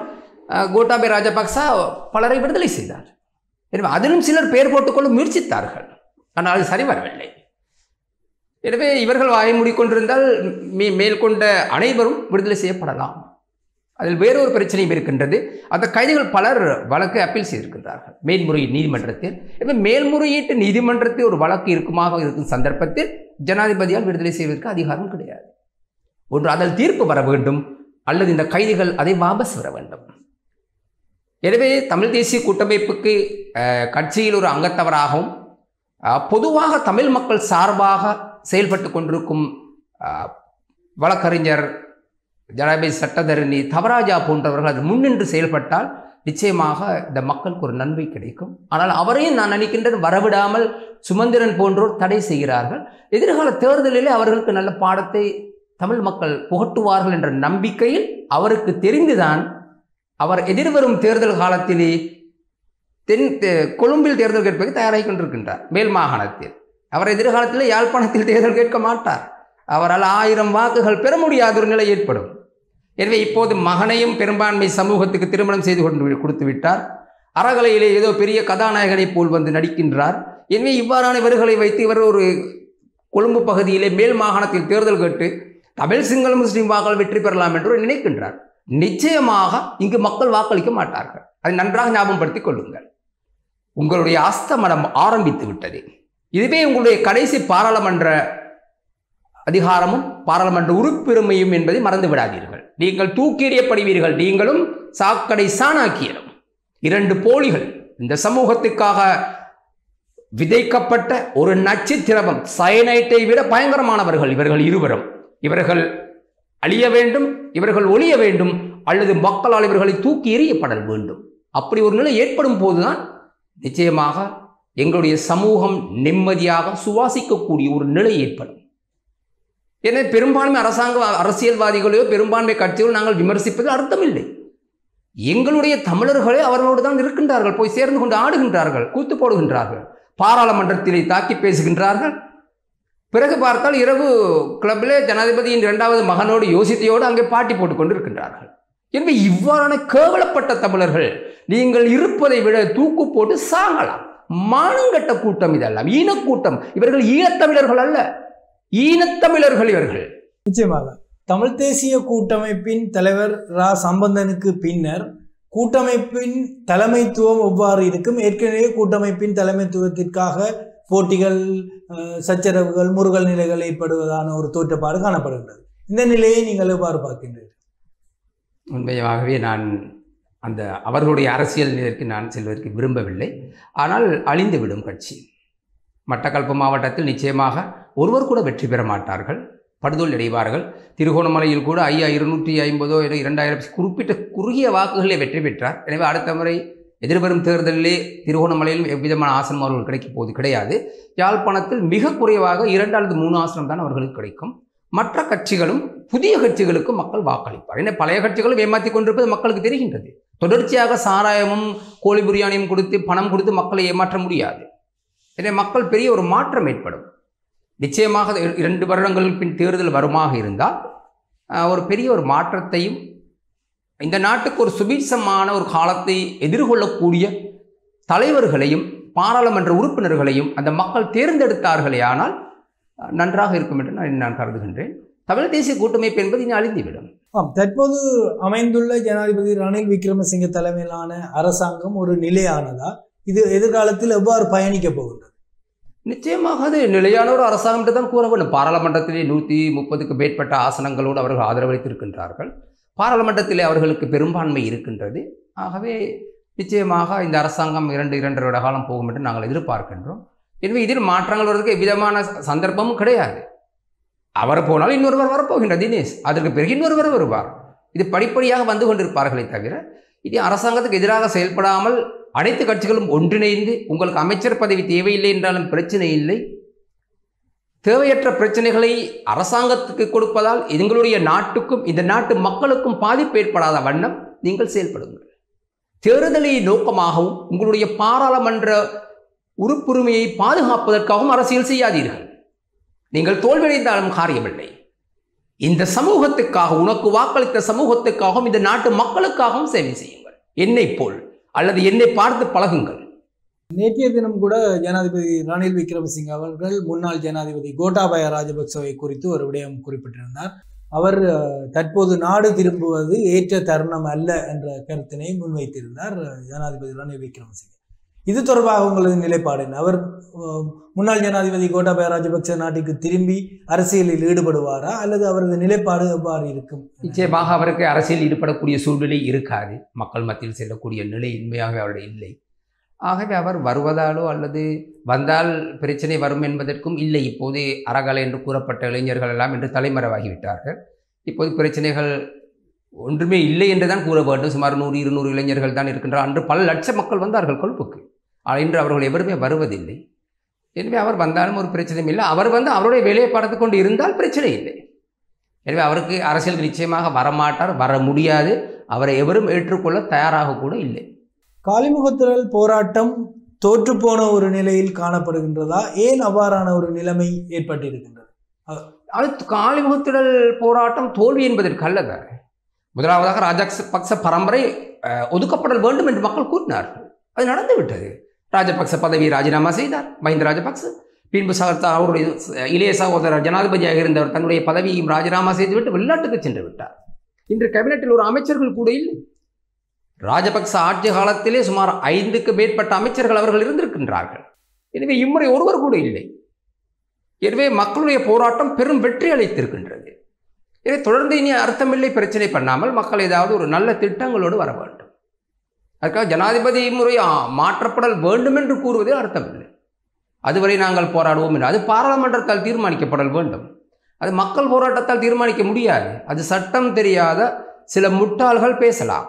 கோட்டாபே ராஜபக்சா பலரை விடுதலை செய்தார் எனவே அதிலும் சிலர் பெயர் போட்டுக்கொள்ள முயற்சித்தார்கள் ஆனால் அது சரி வரவில்லை எனவே இவர்கள் வாய் மூடிக்கொண்டிருந்தால் மே மேற்கொண்ட அனைவரும் விடுதலை செய்யப்படலாம் அதில் வேறொரு பிரச்சனையும் இருக்கின்றது அந்த கைதிகள் பலர் வழக்கு அப்பீல் செய்திருக்கின்றார்கள் மேல்முறையீடு நீதிமன்றத்தில் எனவே மேல்முறையீட்டு நீதிமன்றத்தில் ஒரு வழக்கு இருக்குமாக இருக்கும் சந்தர்ப்பத்தில் ஜனாதிபதியால் விடுதலை செய்வதற்கு அதிகாரம் கிடையாது ஒன்று அதில் தீர்ப்பு வர வேண்டும் அல்லது இந்த கைதிகள் அதை வாபஸ் வர வேண்டும் எனவே தமிழ் தேசிய கூட்டமைப்புக்கு கட்சியில் ஒரு அங்கத்தவராகவும் பொதுவாக தமிழ் மக்கள் சார்பாக செயல்பட்டு கொண்டிருக்கும் வழக்கறிஞர் ஜனாபதி சட்டத்தரணி தவராஜா போன்றவர்கள் அது முன்னின்று செயல்பட்டால் நிச்சயமாக இந்த மக்களுக்கு ஒரு நன்மை கிடைக்கும் ஆனால் அவரையும் நான் நினைக்கின்றேன் வரவிடாமல் சுமந்திரன் போன்றோர் தடை செய்கிறார்கள் எதிர்கால தேர்தலிலே அவர்களுக்கு நல்ல பாடத்தை தமிழ் மக்கள் புகட்டுவார்கள் என்ற நம்பிக்கையில் அவருக்கு தெரிந்துதான் அவர் எதிர்வரும் தேர்தல் காலத்திலே தென் கொழும்பில் தேர்தல் கேட்பதற்கு தயாராகி கொண்டிருக்கின்றார் மேல் மாகாணத்தில் அவர் எதிர்காலத்தில் யாழ்ப்பாணத்தில் தேர்தல் கேட்க மாட்டார் அவரால் ஆயிரம் வாக்குகள் பெற முடியாத ஒரு நிலை ஏற்படும் எனவே இப்போது மகனையும் பெரும்பான்மை சமூகத்துக்கு திருமணம் செய்து கொண்டு கொடுத்து விட்டார் அறகலையிலே ஏதோ பெரிய கதாநாயகனைப் போல் வந்து நடிக்கின்றார் எனவே இவ்வாறான இவர்களை வைத்து இவர் ஒரு கொழும்பு பகுதியிலே மேல் மாகாணத்தில் தேர்தல் கேட்டு தமிழ் சிங்கள முஸ்லீம் வாக்கால் வெற்றி பெறலாம் என்று நினைக்கின்றார் நிச்சயமாக இங்கு மக்கள் வாக்களிக்க மாட்டார்கள் அதை நன்றாக ஞாபகப்படுத்திக் கொள்ளுங்கள் உங்களுடைய அஸ்தமனம் ஆரம்பித்து விட்டது இதுவே உங்களுடைய கடைசி பாராளுமன்ற அதிகாரமும் பாராளுமன்ற உறுப்பெருமையும் என்பதை மறந்து விடாதீர்கள் நீங்கள் தூக்கீறியப்படுவீர்கள் நீங்களும் சாக்கடை சாணாக்கியரும் இரண்டு போலிகள் இந்த சமூகத்துக்காக விதைக்கப்பட்ட ஒரு நச்சுத்திரவம் சயனைட்டை விட பயங்கரமானவர்கள் இவர்கள் இருவரும் இவர்கள் அழிய வேண்டும் இவர்கள் ஒழிய வேண்டும் அல்லது மக்களால் இவர்களை தூக்கி எறியப்படல் வேண்டும் அப்படி ஒரு நிலை ஏற்படும் போதுதான் நிச்சயமாக எங்களுடைய சமூகம் நிம்மதியாக சுவாசிக்கக்கூடிய ஒரு நிலை ஏற்படும் எனவே பெரும்பான்மை அரசாங்க அரசியல்வாதிகளையோ பெரும்பான்மை கட்சிகளோ நாங்கள் விமர்சிப்பது அர்த்தமில்லை எங்களுடைய தமிழர்களே அவர்களோடு தான் இருக்கின்றார்கள் போய் சேர்ந்து கொண்டு ஆடுகின்றார்கள் கூத்து போடுகின்றார்கள் பாராளுமன்றத்திலே தாக்கி பேசுகின்றார்கள் பிறகு பார்த்தால் இரவு கிளப்பில் ஜனாதிபதியின் இரண்டாவது மகனோடு யோசித்தையோடு அங்கே பாட்டி போட்டுக்கொண்டு இருக்கின்றார்கள் எனவே இவ்வாறான கேவலப்பட்ட தமிழர்கள் நீங்கள் இருப்பதை விட தூக்கு போட்டு சாகலாம் மானங்கட்ட கூட்டம் இதெல்லாம் ஈனக்கூட்டம் இவர்கள் ஈழத்தமிழர்கள் அல்ல ஈனத்தமிழர்கள் இவர்கள் நிச்சயமாக தமிழ் தேசிய கூட்டமைப்பின் தலைவர் ரா சம்பந்தனுக்கு பின்னர் கூட்டமைப்பின் தலைமைத்துவம் எவ்வாறு இருக்கும் ஏற்கனவே கூட்டமைப்பின் தலைமைத்துவத்திற்காக போட்டிகள் சச்சரவுகள் முருகல் நிலைகள் ஏற்படுவதான ஒரு தோற்றப்பாடு காணப்படுகின்றது இந்த நிலையை நீங்கள் எவ்வாறு பார்க்கின்றீர்கள் உண்மையாகவே நான் அந்த அவர்களுடைய அரசியல் நிலைக்கு நான் செல்வதற்கு விரும்பவில்லை ஆனால் அழிந்துவிடும் கட்சி மட்டக்களப்பு மாவட்டத்தில் நிச்சயமாக ஒருவர் கூட வெற்றி பெற மாட்டார்கள் படுதோல் அடைவார்கள் திருகோணமலையில் கூட ஐயா இருநூற்றி ஐம்பதோ இல்லை இரண்டாயிரம் குறிப்பிட்ட குறுகிய வாக்குகளே வெற்றி பெற்றார் எனவே அடுத்த முறை எதிர்வரும் தேர்தலிலே திருகோணமலையிலும் எவ்விதமான ஆசனம் அவர்கள் கிடைக்கும் போது கிடையாது யாழ்ப்பாணத்தில் மிக குறைவாக இரண்டு அல்லது மூணு ஆசனம் தான் அவர்களுக்கு கிடைக்கும் மற்ற கட்சிகளும் புதிய கட்சிகளுக்கு மக்கள் வாக்களிப்பார் ஏன்னா பழைய கட்சிகளும் ஏமாற்றி கொண்டிருப்பது மக்களுக்கு தெரிகின்றது தொடர்ச்சியாக சாராயமும் கோழி பிரியாணியும் கொடுத்து பணம் கொடுத்து மக்களை ஏமாற்ற முடியாது எனவே மக்கள் பெரிய ஒரு மாற்றம் ஏற்படும் நிச்சயமாக இரண்டு வருடங்களுக்கு பின் தேர்தல் வருமாக இருந்தால் ஒரு பெரிய ஒரு மாற்றத்தையும் இந்த நாட்டுக்கு ஒரு சுபீட்சமான ஒரு காலத்தை எதிர்கொள்ளக்கூடிய தலைவர்களையும் பாராளுமன்ற உறுப்பினர்களையும் அந்த மக்கள் தேர்ந்தெடுத்தார்களே ஆனால் நன்றாக இருக்கும் என்று நான் நான் கருதுகின்றேன் தமிழ் தேசிய கூட்டமைப்பு என்பது இனி அழிந்துவிடும் ஆம் தற்போது அமைந்துள்ள ஜனாதிபதி ரணில் விக்ரமசிங்க தலைமையிலான அரசாங்கம் ஒரு நிலையானதா இது எதிர்காலத்தில் எவ்வாறு பயணிக்க போகின்றது நிச்சயமாக அது நிலையான ஒரு அரசாங்கம் தான் கூற வேண்டும் பாராளுமன்றத்திலே நூற்றி முப்பதுக்கு மேற்பட்ட ஆசனங்களோடு அவர்கள் ஆதரவளித்திருக்கின்றார்கள் பாராளுமன்றத்தில் அவர்களுக்கு பெரும்பான்மை இருக்கின்றது ஆகவே நிச்சயமாக இந்த அரசாங்கம் இரண்டு இரண்டரை வருட காலம் போகும் என்று நாங்கள் எதிர்பார்க்கின்றோம் எனவே இதில் மாற்றங்கள் வருவதற்கு எவ்விதமான சந்தர்ப்பமும் கிடையாது அவர் போனால் இன்னொருவர் வரப்போகின்றார் தினேஷ் அதற்கு பிறகு இன்னொருவர் வருவார் இது படிப்படியாக வந்து கொண்டிருப்பார்களே தவிர இது அரசாங்கத்துக்கு எதிராக செயல்படாமல் அனைத்து கட்சிகளும் ஒன்றிணைந்து உங்களுக்கு அமைச்சர் பதவி தேவையில்லை என்றாலும் பிரச்சனை இல்லை தேவையற்ற பிரச்சனைகளை அரசாங்கத்துக்கு கொடுப்பதால் எங்களுடைய நாட்டுக்கும் இந்த நாட்டு மக்களுக்கும் பாதிப்பு ஏற்படாத வண்ணம் நீங்கள் செயல்படுங்கள் தேர்தலை நோக்கமாகவும் உங்களுடைய பாராளுமன்ற உறுப்புரிமையை பாதுகாப்பதற்காகவும் அரசியல் செய்யாதீர்கள் நீங்கள் தோல்வியடைந்தாலும் காரியமில்லை இந்த சமூகத்துக்காக உனக்கு வாக்களித்த சமூகத்துக்காகவும் இந்த நாட்டு மக்களுக்காகவும் சேவை செய்யுங்கள் என்னை போல் அல்லது என்னை பார்த்து பழகுங்கள் நேற்றைய தினம் கூட ஜனாதிபதி ரணில் விக்ரமசிங்க அவர்கள் முன்னாள் ஜனாதிபதி கோட்டாபய ராஜபக்சவை குறித்து ஒரு விடயம் குறிப்பிட்டிருந்தார் அவர் தற்போது நாடு திரும்புவது ஏற்ற தருணம் அல்ல என்ற கருத்தினை முன்வைத்திருந்தார் ஜனாதிபதி ரணில் விக்ரமசிங்க இது தொடர்பாக உங்களது நிலைப்பாடு என்ன அவர் முன்னாள் ஜனாதிபதி கோட்டாபய ராஜபக்ச நாட்டுக்கு திரும்பி அரசியலில் ஈடுபடுவாரா அல்லது அவரது நிலைப்பாடு எவ்வாறு இருக்கும் நிச்சயமாக அவருக்கு அரசியல் ஈடுபடக்கூடிய சூழ்நிலை இருக்காது மக்கள் மத்தியில் செல்லக்கூடிய நிலை இன்மையாக அவருடைய இல்லை ஆகவே அவர் வருவதாலோ அல்லது வந்தால் பிரச்சனை வரும் என்பதற்கும் இல்லை இப்போது அறகலை என்று கூறப்பட்ட இளைஞர்கள் எல்லாம் என்று தலைமறைவாகிவிட்டார்கள் இப்போது பிரச்சனைகள் ஒன்றுமே இல்லை என்று தான் கூற வேண்டும் சுமார் நூறு இருநூறு இளைஞர்கள் தான் இருக்கின்றார் அன்று பல லட்ச மக்கள் வந்தார்கள் கொழுப்புக்கு இன்று அவர்கள் எவருமே வருவதில்லை எனவே அவர் வந்தாலும் ஒரு பிரச்சனையும் இல்லை அவர் வந்து அவருடைய வேலையை பார்த்து கொண்டு இருந்தால் பிரச்சனை இல்லை எனவே அவருக்கு அரசியல் நிச்சயமாக வரமாட்டார் வர முடியாது அவரை எவரும் ஏற்றுக்கொள்ள தயாராக கூட இல்லை காலிமுகத்திரல் போராட்டம் தோற்றுப்போன ஒரு நிலையில் காணப்படுகின்றதா ஏன் அவ்வாறான ஒரு நிலைமை ஏற்பட்டிருக்கின்றது அது காலிமுகத்திடல் போராட்டம் தோல்வி என்பதற்கு அல்லத முதலாவதாக ராஜபக்ச பரம்பரை ஒதுக்கப்படல் வேண்டும் என்று மக்கள் கூறினார் அது நடந்துவிட்டது ராஜபக்ச பதவியை ராஜினாமா செய்தார் மஹிந்த ராஜபக்ச பின்பு சகர்த்தா அவருடைய இளைய சகோதரர் ஜனாதிபதியாக இருந்தவர் தன்னுடைய பதவியையும் ராஜினாமா செய்துவிட்டு வெளிநாட்டுக்கு சென்று விட்டார் இன்று கேபினெட்டில் ஒரு அமைச்சர்கள் கூட இல்லை ராஜபக்ச ஆட்சி காலத்திலே சுமார் ஐந்துக்கு மேற்பட்ட அமைச்சர்கள் அவர்கள் இருந்திருக்கின்றார்கள் எனவே இம்முறை ஒருவர் கூட இல்லை எனவே மக்களுடைய போராட்டம் பெரும் வெற்றி அளித்திருக்கின்றது எனவே தொடர்ந்து இனி அர்த்தமில்லை பிரச்சனை பண்ணாமல் மக்கள் ஏதாவது ஒரு நல்ல திட்டங்களோடு வர வேண்டும் அதுக்காக ஜனாதிபதி முறை மாற்றப்படல் வேண்டும் என்று கூறுவதில் அர்த்தமில்லை அதுவரை நாங்கள் போராடுவோம் என்று அது பாராளுமன்றத்தால் தீர்மானிக்கப்படல் வேண்டும் அது மக்கள் போராட்டத்தால் தீர்மானிக்க முடியாது அது சட்டம் தெரியாத சில முட்டாள்கள் பேசலாம்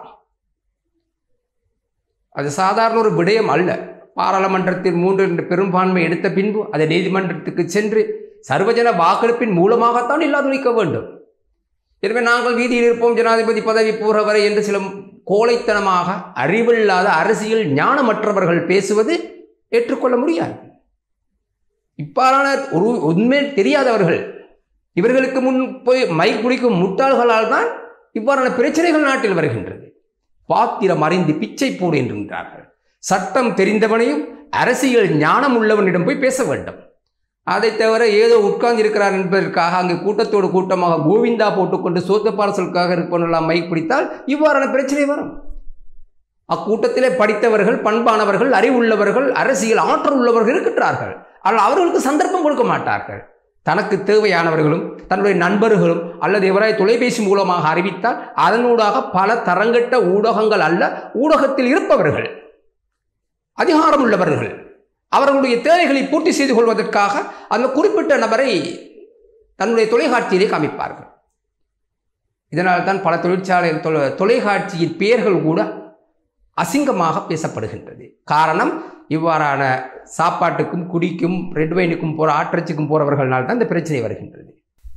அது சாதாரண ஒரு விடயம் அல்ல பாராளுமன்றத்தில் மூன்று பெரும்பான்மை எடுத்த பின்பு அதை நீதிமன்றத்துக்கு சென்று சர்வஜன வாக்கெடுப்பின் மூலமாகத்தான் இல்லாதொழிக்க வேண்டும் எனவே நாங்கள் வீதியில் இருப்போம் ஜனாதிபதி பதவி போகிறவரை என்று சில கோழைத்தனமாக அறிவில்லாத அரசியல் ஞானமற்றவர்கள் பேசுவது ஏற்றுக்கொள்ள முடியாது இப்பாலான ஒரு உண்மை தெரியாதவர்கள் இவர்களுக்கு முன் போய் மை குடிக்கும் முட்டாள்களால் தான் இவ்வாறான பிரச்சனைகள் நாட்டில் வருகின்றது பாத்திரம் அறிந்து பிச்சை போடு என்கின்றார்கள் சட்டம் தெரிந்தவனையும் அரசியல் ஞானம் உள்ளவனிடம் போய் பேச வேண்டும் அதை தவிர ஏதோ உட்கார்ந்து இருக்கிறார் என்பதற்காக அங்கு கூட்டத்தோடு கூட்டமாக கோவிந்தா போட்டுக்கொண்டு சோத்த பாரசலுக்காக இருப்பவனெல்லாம் மை பிடித்தால் இவ்வாறான பிரச்சனை வரும் அக்கூட்டத்திலே படித்தவர்கள் பண்பானவர்கள் அறிவுள்ளவர்கள் அரசியல் ஆற்றல் உள்ளவர்கள் இருக்கின்றார்கள் ஆனால் அவர்களுக்கு சந்தர்ப்பம் கொடுக்க மாட்டார்கள் தனக்கு தேவையானவர்களும் தன்னுடைய நண்பர்களும் அல்லது இவராய் தொலைபேசி மூலமாக அறிவித்தால் அதனூடாக பல தரங்கட்ட ஊடகங்கள் அல்ல ஊடகத்தில் இருப்பவர்கள் அதிகாரம் உள்ளவர்கள் அவர்களுடைய தேவைகளை பூர்த்தி செய்து கொள்வதற்காக அந்த குறிப்பிட்ட நபரை தன்னுடைய தொலைக்காட்சியிலே காமிப்பார்கள் இதனால் தான் பல தொழிற்சாலை தொலைக்காட்சியின் பெயர்கள் கூட அசிங்கமாக பேசப்படுகின்றது காரணம் இவ்வாறான சாப்பாட்டுக்கும் குடிக்கும் ரெட் வைனுக்கும் போகிற ஆற்றச்சிக்கும் போகிறவர்களால் தான் இந்த பிரச்சனை வருகின்றது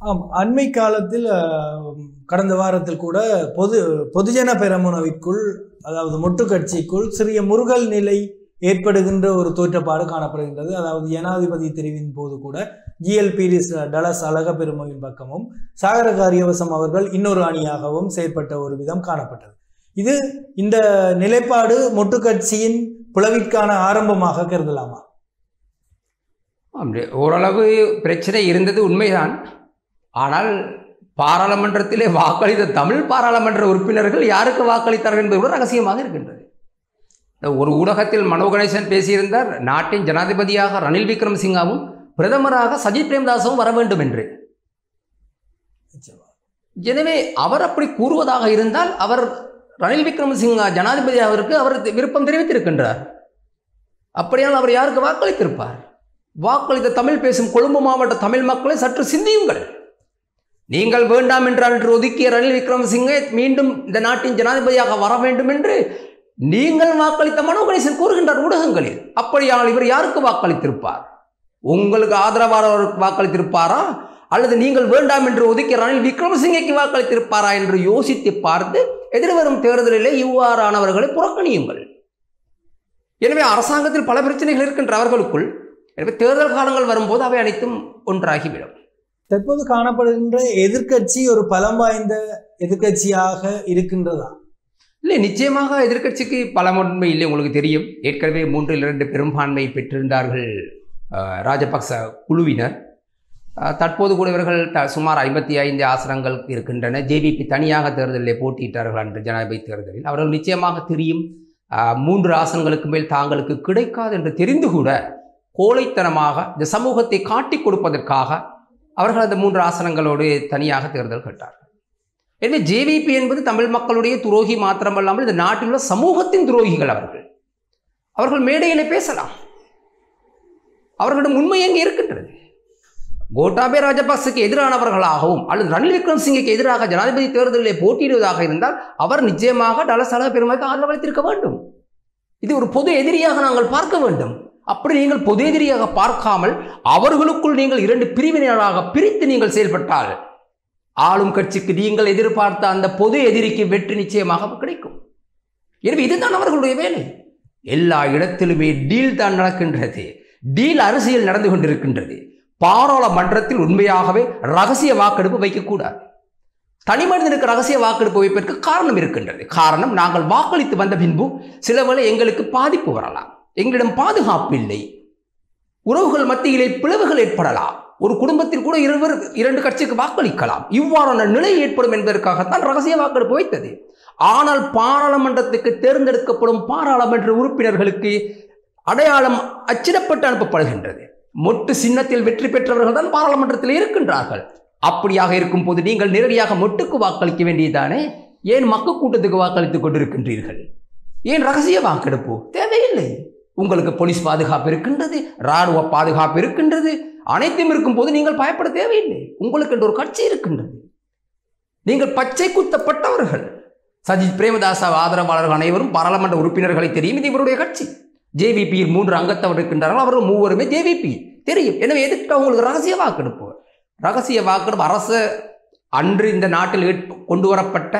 ஆம் அண்மை காலத்தில் கடந்த வாரத்தில் கூட பொது பொதுஜன பெருமனவிற்குள் அதாவது மொட்டுக்கட்சிக்குள் சிறிய முருகல் நிலை ஏற்படுகின்ற ஒரு தோற்றப்பாடு காணப்படுகின்றது அதாவது ஜனாதிபதி தெரிவின் போது கூட ஜிஎல்பிடி டலஸ் அழக பெருமையின் பக்கமும் சாகர காரியவசம் அவர்கள் இன்னொரு அணியாகவும் செயற்பட்ட ஒரு விதம் காணப்பட்டது இது இந்த நிலைப்பாடு மொட்டு கட்சியின் பிளவிற்கான ஆரம்பமாக கருதலாமா அப்படி ஓரளவு பிரச்சனை இருந்தது உண்மைதான் ஆனால் பாராளுமன்றத்திலே வாக்களித்த தமிழ் பாராளுமன்ற உறுப்பினர்கள் யாருக்கு வாக்களித்தார்கள் என்பது கூட ரகசியமாக இருக்கின்றது ஒரு ஊடகத்தில் மனோ கணேசன் பேசியிருந்தார் நாட்டின் ஜனாதிபதியாக ரணில் விக்ரம் சிங்காவும் பிரதமராக சஜித் பிரேம்தாஸும் வர வேண்டும் என்று எனவே அவர் அப்படி கூறுவதாக இருந்தால் அவர் ரணில் விக்ரமசிங்கா ஜனாதிபதி அவருக்கு அவர் விருப்பம் தெரிவித்திருக்கின்றார் அப்படியால் அவர் யாருக்கு வாக்களித்திருப்பார் வாக்களித்த தமிழ் பேசும் கொழும்பு மாவட்ட தமிழ் மக்களை சற்று சிந்தியுங்கள் நீங்கள் வேண்டாம் என்றால் என்று ஒதுக்கிய ரணில் விக்ரமசிங்கே மீண்டும் இந்த நாட்டின் ஜனாதிபதியாக வர வேண்டும் என்று நீங்கள் வாக்களித்த மனோ கணேசன் கூறுகின்றார் ஊடகங்களில் அப்படியானால் இவர் யாருக்கு வாக்களித்திருப்பார் உங்களுக்கு ஆதரவாளருக்கு வாக்களித்திருப்பாரா அல்லது நீங்கள் வேண்டாம் என்று ஒதுக்கிய ரணில் விக்ரமசிங்கைக்கு வாக்களித்திருப்பாரா என்று யோசித்து பார்த்து எதிர்வரும் தேர்தலிலே இவ்வாறானவர்களை புறக்கணியுங்கள் எனவே அரசாங்கத்தில் பல பிரச்சனைகள் இருக்கின்ற அவர்களுக்குள் எனவே தேர்தல் காலங்கள் வரும்போது அவை அனைத்தும் ஒன்றாகிவிடும் தற்போது காணப்படுகின்ற எதிர்கட்சி ஒரு பலம் வாய்ந்த எதிர்கட்சியாக இருக்கின்றதா இல்லை நிச்சயமாக எதிர்கட்சிக்கு பலமொன்மை இல்லை உங்களுக்கு தெரியும் ஏற்கனவே மூன்றில் இரண்டு பெரும்பான்மை பெற்றிருந்தார்கள் ராஜபக்ச குழுவினர் தற்போது கூட இவர்கள் த சுமார் ஐம்பத்தி ஐந்து ஆசனங்கள் இருக்கின்றன ஜேபிபி தனியாக தேர்தலில் போட்டியிட்டார்கள் அன்று ஜனாதிபதி தேர்தலில் அவர்கள் நிச்சயமாக தெரியும் மூன்று ஆசனங்களுக்கு மேல் தாங்களுக்கு கிடைக்காது என்று தெரிந்து கூட கோழைத்தனமாக இந்த சமூகத்தை காட்டி கொடுப்பதற்காக அவர்கள் அந்த மூன்று ஆசனங்களோடு தனியாக தேர்தல் கேட்டார்கள் எனவே ஜேவிபி என்பது தமிழ் மக்களுடைய துரோகி மாத்திரமல்லாமல் இந்த நாட்டில் உள்ள சமூகத்தின் துரோகிகள் அவர்கள் அவர்கள் மேடையிலே பேசலாம் அவர்களிடம் உண்மை எங்கே இருக்கின்றது கோட்டாபே ராஜபக்சக்கு எதிரானவர்களாகவும் அல்லது ரணில் விக்ரம்சிங்குக்கு எதிராக ஜனாதிபதி தேர்தலில் போட்டியிடுவதாக இருந்தால் அவர் நிச்சயமாக சலக பெருமைக்கு ஆதரவளித்திருக்க வேண்டும் இது ஒரு பொது எதிரியாக நாங்கள் பார்க்க வேண்டும் அப்படி நீங்கள் பொது எதிரியாக பார்க்காமல் அவர்களுக்குள் நீங்கள் இரண்டு பிரிவினராக பிரித்து நீங்கள் செயல்பட்டால் ஆளும் கட்சிக்கு நீங்கள் எதிர்பார்த்த அந்த பொது எதிரிக்கு வெற்றி நிச்சயமாக கிடைக்கும் எனவே இதுதான் அவர்களுடைய வேலை எல்லா இடத்திலுமே டீல் தான் நடக்கின்றது டீல் அரசியல் நடந்து கொண்டிருக்கின்றது பாராளுமன்றத்தில் உண்மையாகவே ரகசிய வாக்கெடுப்பு வைக்கக்கூடாது தனி மனிதனுக்கு ரகசிய வாக்கெடுப்பு வைப்பதற்கு காரணம் இருக்கின்றது காரணம் நாங்கள் வாக்களித்து வந்த பின்பு சிலவேளை எங்களுக்கு பாதிப்பு வரலாம் எங்களிடம் பாதுகாப்பு இல்லை உறவுகள் மத்தியிலே பிளவுகள் ஏற்படலாம் ஒரு குடும்பத்தில் கூட இருவர் இரண்டு கட்சிக்கு வாக்களிக்கலாம் இவ்வாறான நிலை ஏற்படும் என்பதற்காகத்தான் ரகசிய வாக்கெடுப்பு வைத்தது ஆனால் பாராளுமன்றத்துக்கு தேர்ந்தெடுக்கப்படும் பாராளுமன்ற உறுப்பினர்களுக்கு அடையாளம் அச்சிடப்பட்டு அனுப்பப்படுகின்றது மொட்டு சின்னத்தில் வெற்றி பெற்றவர்கள் தான் பாராளுமன்றத்தில் இருக்கின்றார்கள் அப்படியாக இருக்கும் போது நீங்கள் நேரடியாக மொட்டுக்கு வாக்களிக்க வேண்டியதானே ஏன் மக்கள் கூட்டத்துக்கு வாக்களித்துக் கொண்டிருக்கின்றீர்கள் ஏன் ரகசிய வாக்கெடுப்பு தேவையில்லை உங்களுக்கு போலீஸ் பாதுகாப்பு இருக்கின்றது இராணுவ பாதுகாப்பு இருக்கின்றது அனைத்தும் இருக்கும் போது நீங்கள் பயப்பட தேவையில்லை உங்களுக்கு என்று ஒரு கட்சி இருக்கின்றது நீங்கள் பச்சை குத்தப்பட்டவர்கள் சஜித் பிரேமதாசா ஆதரவாளர்கள் அனைவரும் பாராளுமன்ற உறுப்பினர்களை தெரியும் இது இவருடைய கட்சி ஜேவிபியில் மூன்று அங்கத்தவர் இருக்கின்றார்கள் அவர்கள் மூவருமே ஜேவிபி தெரியும் எனவே எதுக்கு அவங்களுக்கு ரகசிய வாக்கெடுப்பு ரகசிய வாக்கெடுப்பு அரசு அன்று இந்த நாட்டில் கொண்டு வரப்பட்ட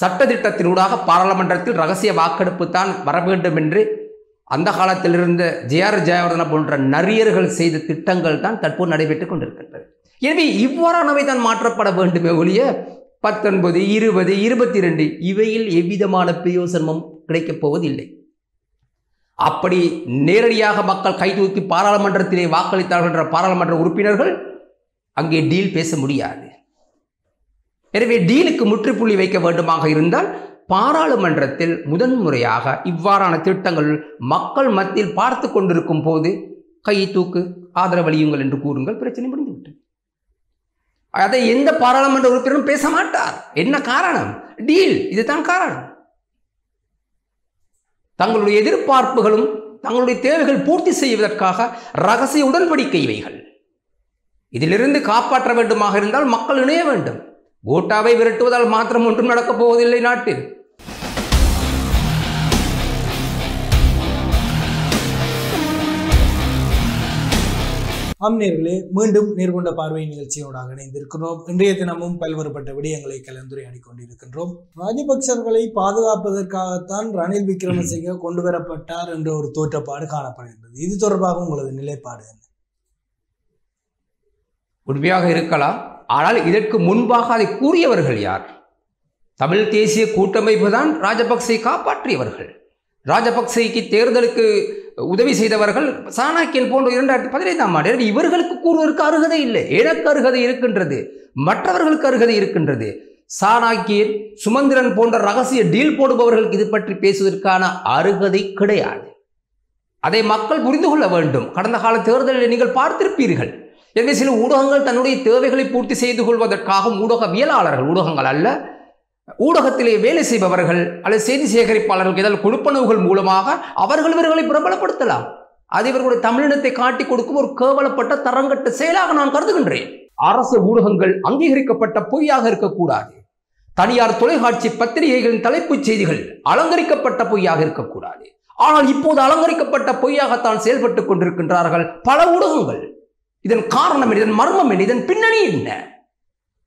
சட்டத்திட்டத்தினூடாக பாராளுமன்றத்தில் ரகசிய வாக்கெடுப்பு தான் வர வேண்டும் என்று அந்த காலத்தில் ஜே ஆர் ஜெயவர்தன போன்ற நரியர்கள் செய்த திட்டங்கள் தான் தற்போது நடைபெற்றுக் கொண்டிருக்கின்றது எனவே இவ்வாறானவை தான் மாற்றப்பட வேண்டுமே ஒழிய பத்தொன்பது இருபது இருபத்தி ரெண்டு இவையில் எவ்விதமான பிரயோசனமும் கிடைக்கப் போவதில்லை அப்படி நேரடியாக மக்கள் கைதூக்கி பாராளுமன்றத்திலே வாக்களித்தார்கள் என்ற பாராளுமன்ற உறுப்பினர்கள் அங்கே டீல் பேச முடியாது எனவே டீலுக்கு முற்றுப்புள்ளி வைக்க வேண்டுமாக இருந்தால் பாராளுமன்றத்தில் முதன்முறையாக இவ்வாறான திட்டங்கள் மக்கள் மத்தியில் பார்த்து கொண்டிருக்கும் போது கையை தூக்கு ஆதரவளியுங்கள் என்று கூறுங்கள் பிரச்சனை முடிந்துவிட்டது அதை எந்த பாராளுமன்ற உறுப்பினரும் பேச மாட்டார் என்ன காரணம் டீல் இதுதான் காரணம் தங்களுடைய எதிர்பார்ப்புகளும் தங்களுடைய தேவைகள் பூர்த்தி செய்வதற்காக ரகசிய உடன்படிக்கை இவைகள் இதிலிருந்து காப்பாற்ற வேண்டுமாக இருந்தால் மக்கள் இணைய வேண்டும் கோட்டாவை விரட்டுவதால் மாத்திரம் ஒன்றும் நடக்கப் போவதில்லை நாட்டில் ஆம் நேர்களே மீண்டும் நேர்கொண்ட பார்வை நிகழ்ச்சியோடாக இணைந்திருக்கிறோம் இன்றைய தினமும் பல்வேறுபட்ட விடயங்களை கலந்துரையாடி கொண்டிருக்கின்றோம் ராஜபக்சர்களை பாதுகாப்பதற்காகத்தான் ரணில் விக்ரமசிங்க கொண்டு வரப்பட்டார் என்ற ஒரு தோற்றப்பாடு காணப்படுகின்றது இது தொடர்பாக உங்களது நிலைப்பாடு என்ன உண்மையாக இருக்கலாம் ஆனால் இதற்கு முன்பாக அதை கூறியவர்கள் யார் தமிழ் தேசிய கூட்டமைப்பு தான் ராஜபக்சை காப்பாற்றியவர்கள் ராஜபக்சேக்கு தேர்தலுக்கு உதவி செய்தவர்கள் சாணாக்கியல் போன்ற இரண்டாயிரத்தி பதினைந்தாம் ஆண்டு இவர்களுக்கு கூறுவதற்கு அருகதை இல்லை எனக்கு அருகதை இருக்கின்றது மற்றவர்களுக்கு அருகதை இருக்கின்றது சாணாக்கியல் சுமந்திரன் போன்ற ரகசிய டீல் போடுபவர்களுக்கு இது பற்றி பேசுவதற்கான அருகதை கிடையாது அதை மக்கள் புரிந்து கொள்ள வேண்டும் கடந்த கால தேர்தலில் நீங்கள் பார்த்திருப்பீர்கள் எனவே சில ஊடகங்கள் தன்னுடைய தேவைகளை பூர்த்தி செய்து கொள்வதற்காகவும் ஊடகவியலாளர்கள் ஊடகங்கள் அல்ல ஊடகத்திலே வேலை செய்பவர்கள் அல்லது செய்தி சேகரிப்பாளர்கள் ஏதாவது கொடுப்பனவுகள் மூலமாக அவர்கள் இவர்களை பிரபலப்படுத்தலாம் அது இவர்களுடைய தமிழினத்தை காட்டி கொடுக்கும் ஒரு கேவலப்பட்ட தரங்கட்ட செயலாக நான் கருதுகின்றேன் அரசு ஊடகங்கள் அங்கீகரிக்கப்பட்ட பொய்யாக இருக்கக்கூடாது தனியார் தொலைக்காட்சி பத்திரிகைகளின் தலைப்புச் செய்திகள் அலங்கரிக்கப்பட்ட பொய்யாக இருக்கக்கூடாது ஆனால் இப்போது அலங்கரிக்கப்பட்ட பொய்யாகத்தான் செயல்பட்டுக் கொண்டிருக்கின்றார்கள் பல ஊடகங்கள் இதன் காரணம் என்ன இதன் மர்மம் என்ன இதன் பின்னணி என்ன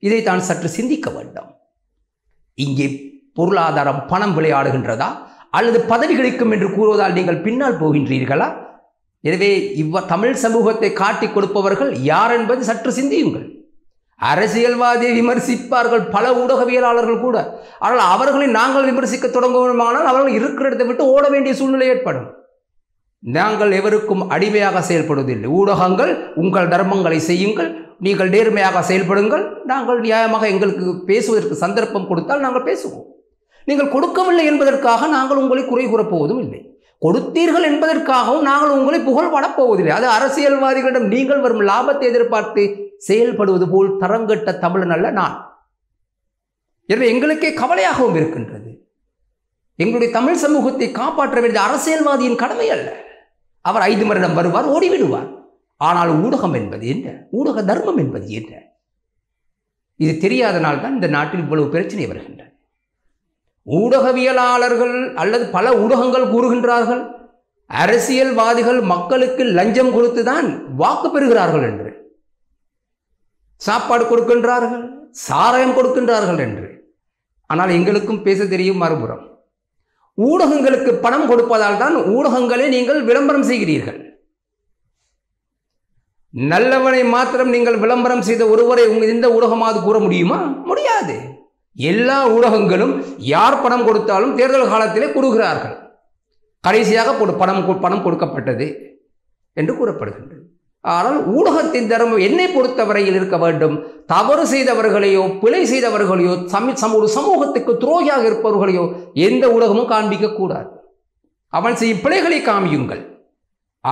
இதை தான் சற்று சிந்திக்க வேண்டும் இங்கே பொருளாதாரம் பணம் விளையாடுகின்றதா அல்லது பதவி கிடைக்கும் என்று கூறுவதால் நீங்கள் பின்னால் போகின்றீர்களா எனவே இவ்வ தமிழ் சமூகத்தை காட்டி கொடுப்பவர்கள் யார் என்பது சற்று சிந்தியுங்கள் அரசியல்வாதியை விமர்சிப்பார்கள் பல ஊடகவியலாளர்கள் கூட ஆனால் அவர்களை நாங்கள் விமர்சிக்க தொடங்குவோமானால் அவர்கள் இருக்கிற இடத்தை விட்டு ஓட வேண்டிய சூழ்நிலை ஏற்படும் நாங்கள் எவருக்கும் அடிமையாக செயல்படுவதில்லை ஊடகங்கள் உங்கள் தர்மங்களை செய்யுங்கள் நீங்கள் நேர்மையாக செயல்படுங்கள் நாங்கள் நியாயமாக எங்களுக்கு பேசுவதற்கு சந்தர்ப்பம் கொடுத்தால் நாங்கள் பேசுவோம் நீங்கள் கொடுக்கவில்லை என்பதற்காக நாங்கள் உங்களை குறை கூறப்போவதும் இல்லை கொடுத்தீர்கள் என்பதற்காகவும் நாங்கள் உங்களை புகழ் பாடப்போவதில்லை அது அரசியல்வாதிகளிடம் நீங்கள் வரும் லாபத்தை எதிர்பார்த்து செயல்படுவது போல் தரங்கட்ட தமிழன் அல்ல நான் எனவே எங்களுக்கே கவலையாகவும் இருக்கின்றது எங்களுடைய தமிழ் சமூகத்தை காப்பாற்ற வேண்டிய அரசியல்வாதியின் கடமை அல்ல அவர் ஐந்து மரணம் வருவார் ஓடிவிடுவார் ஆனால் ஊடகம் என்பது என்ன ஊடக தர்மம் என்பது என்ன இது தெரியாதனால் தான் இந்த நாட்டில் இவ்வளவு பிரச்சனை வருகின்றன ஊடகவியலாளர்கள் அல்லது பல ஊடகங்கள் கூறுகின்றார்கள் அரசியல்வாதிகள் மக்களுக்கு லஞ்சம் கொடுத்து தான் வாக்கு பெறுகிறார்கள் என்று சாப்பாடு கொடுக்கின்றார்கள் சாராயம் கொடுக்கின்றார்கள் என்று ஆனால் எங்களுக்கும் பேச தெரியும் மறுபுறம் ஊடகங்களுக்கு பணம் கொடுப்பதால் தான் ஊடகங்களை நீங்கள் விளம்பரம் செய்கிறீர்கள் நல்லவனை மாத்திரம் நீங்கள் விளம்பரம் செய்த ஒருவரை இந்த ஊடகமாவது கூற முடியுமா முடியாது எல்லா ஊடகங்களும் யார் பணம் கொடுத்தாலும் தேர்தல் காலத்திலே கூறுகிறார்கள் கடைசியாக பணம் பணம் கொடுக்கப்பட்டது என்று கூறப்படுகின்றது ஆனால் ஊடகத்தின் தரம் என்னை பொறுத்தவரையில் இருக்க வேண்டும் தவறு செய்தவர்களையோ பிழை செய்தவர்களையோ சம ஒரு சமூகத்துக்கு துரோகியாக இருப்பவர்களையோ எந்த ஊடகமும் காண்பிக்க கூடாது அவன் செய்யும் பிழைகளை காமியுங்கள்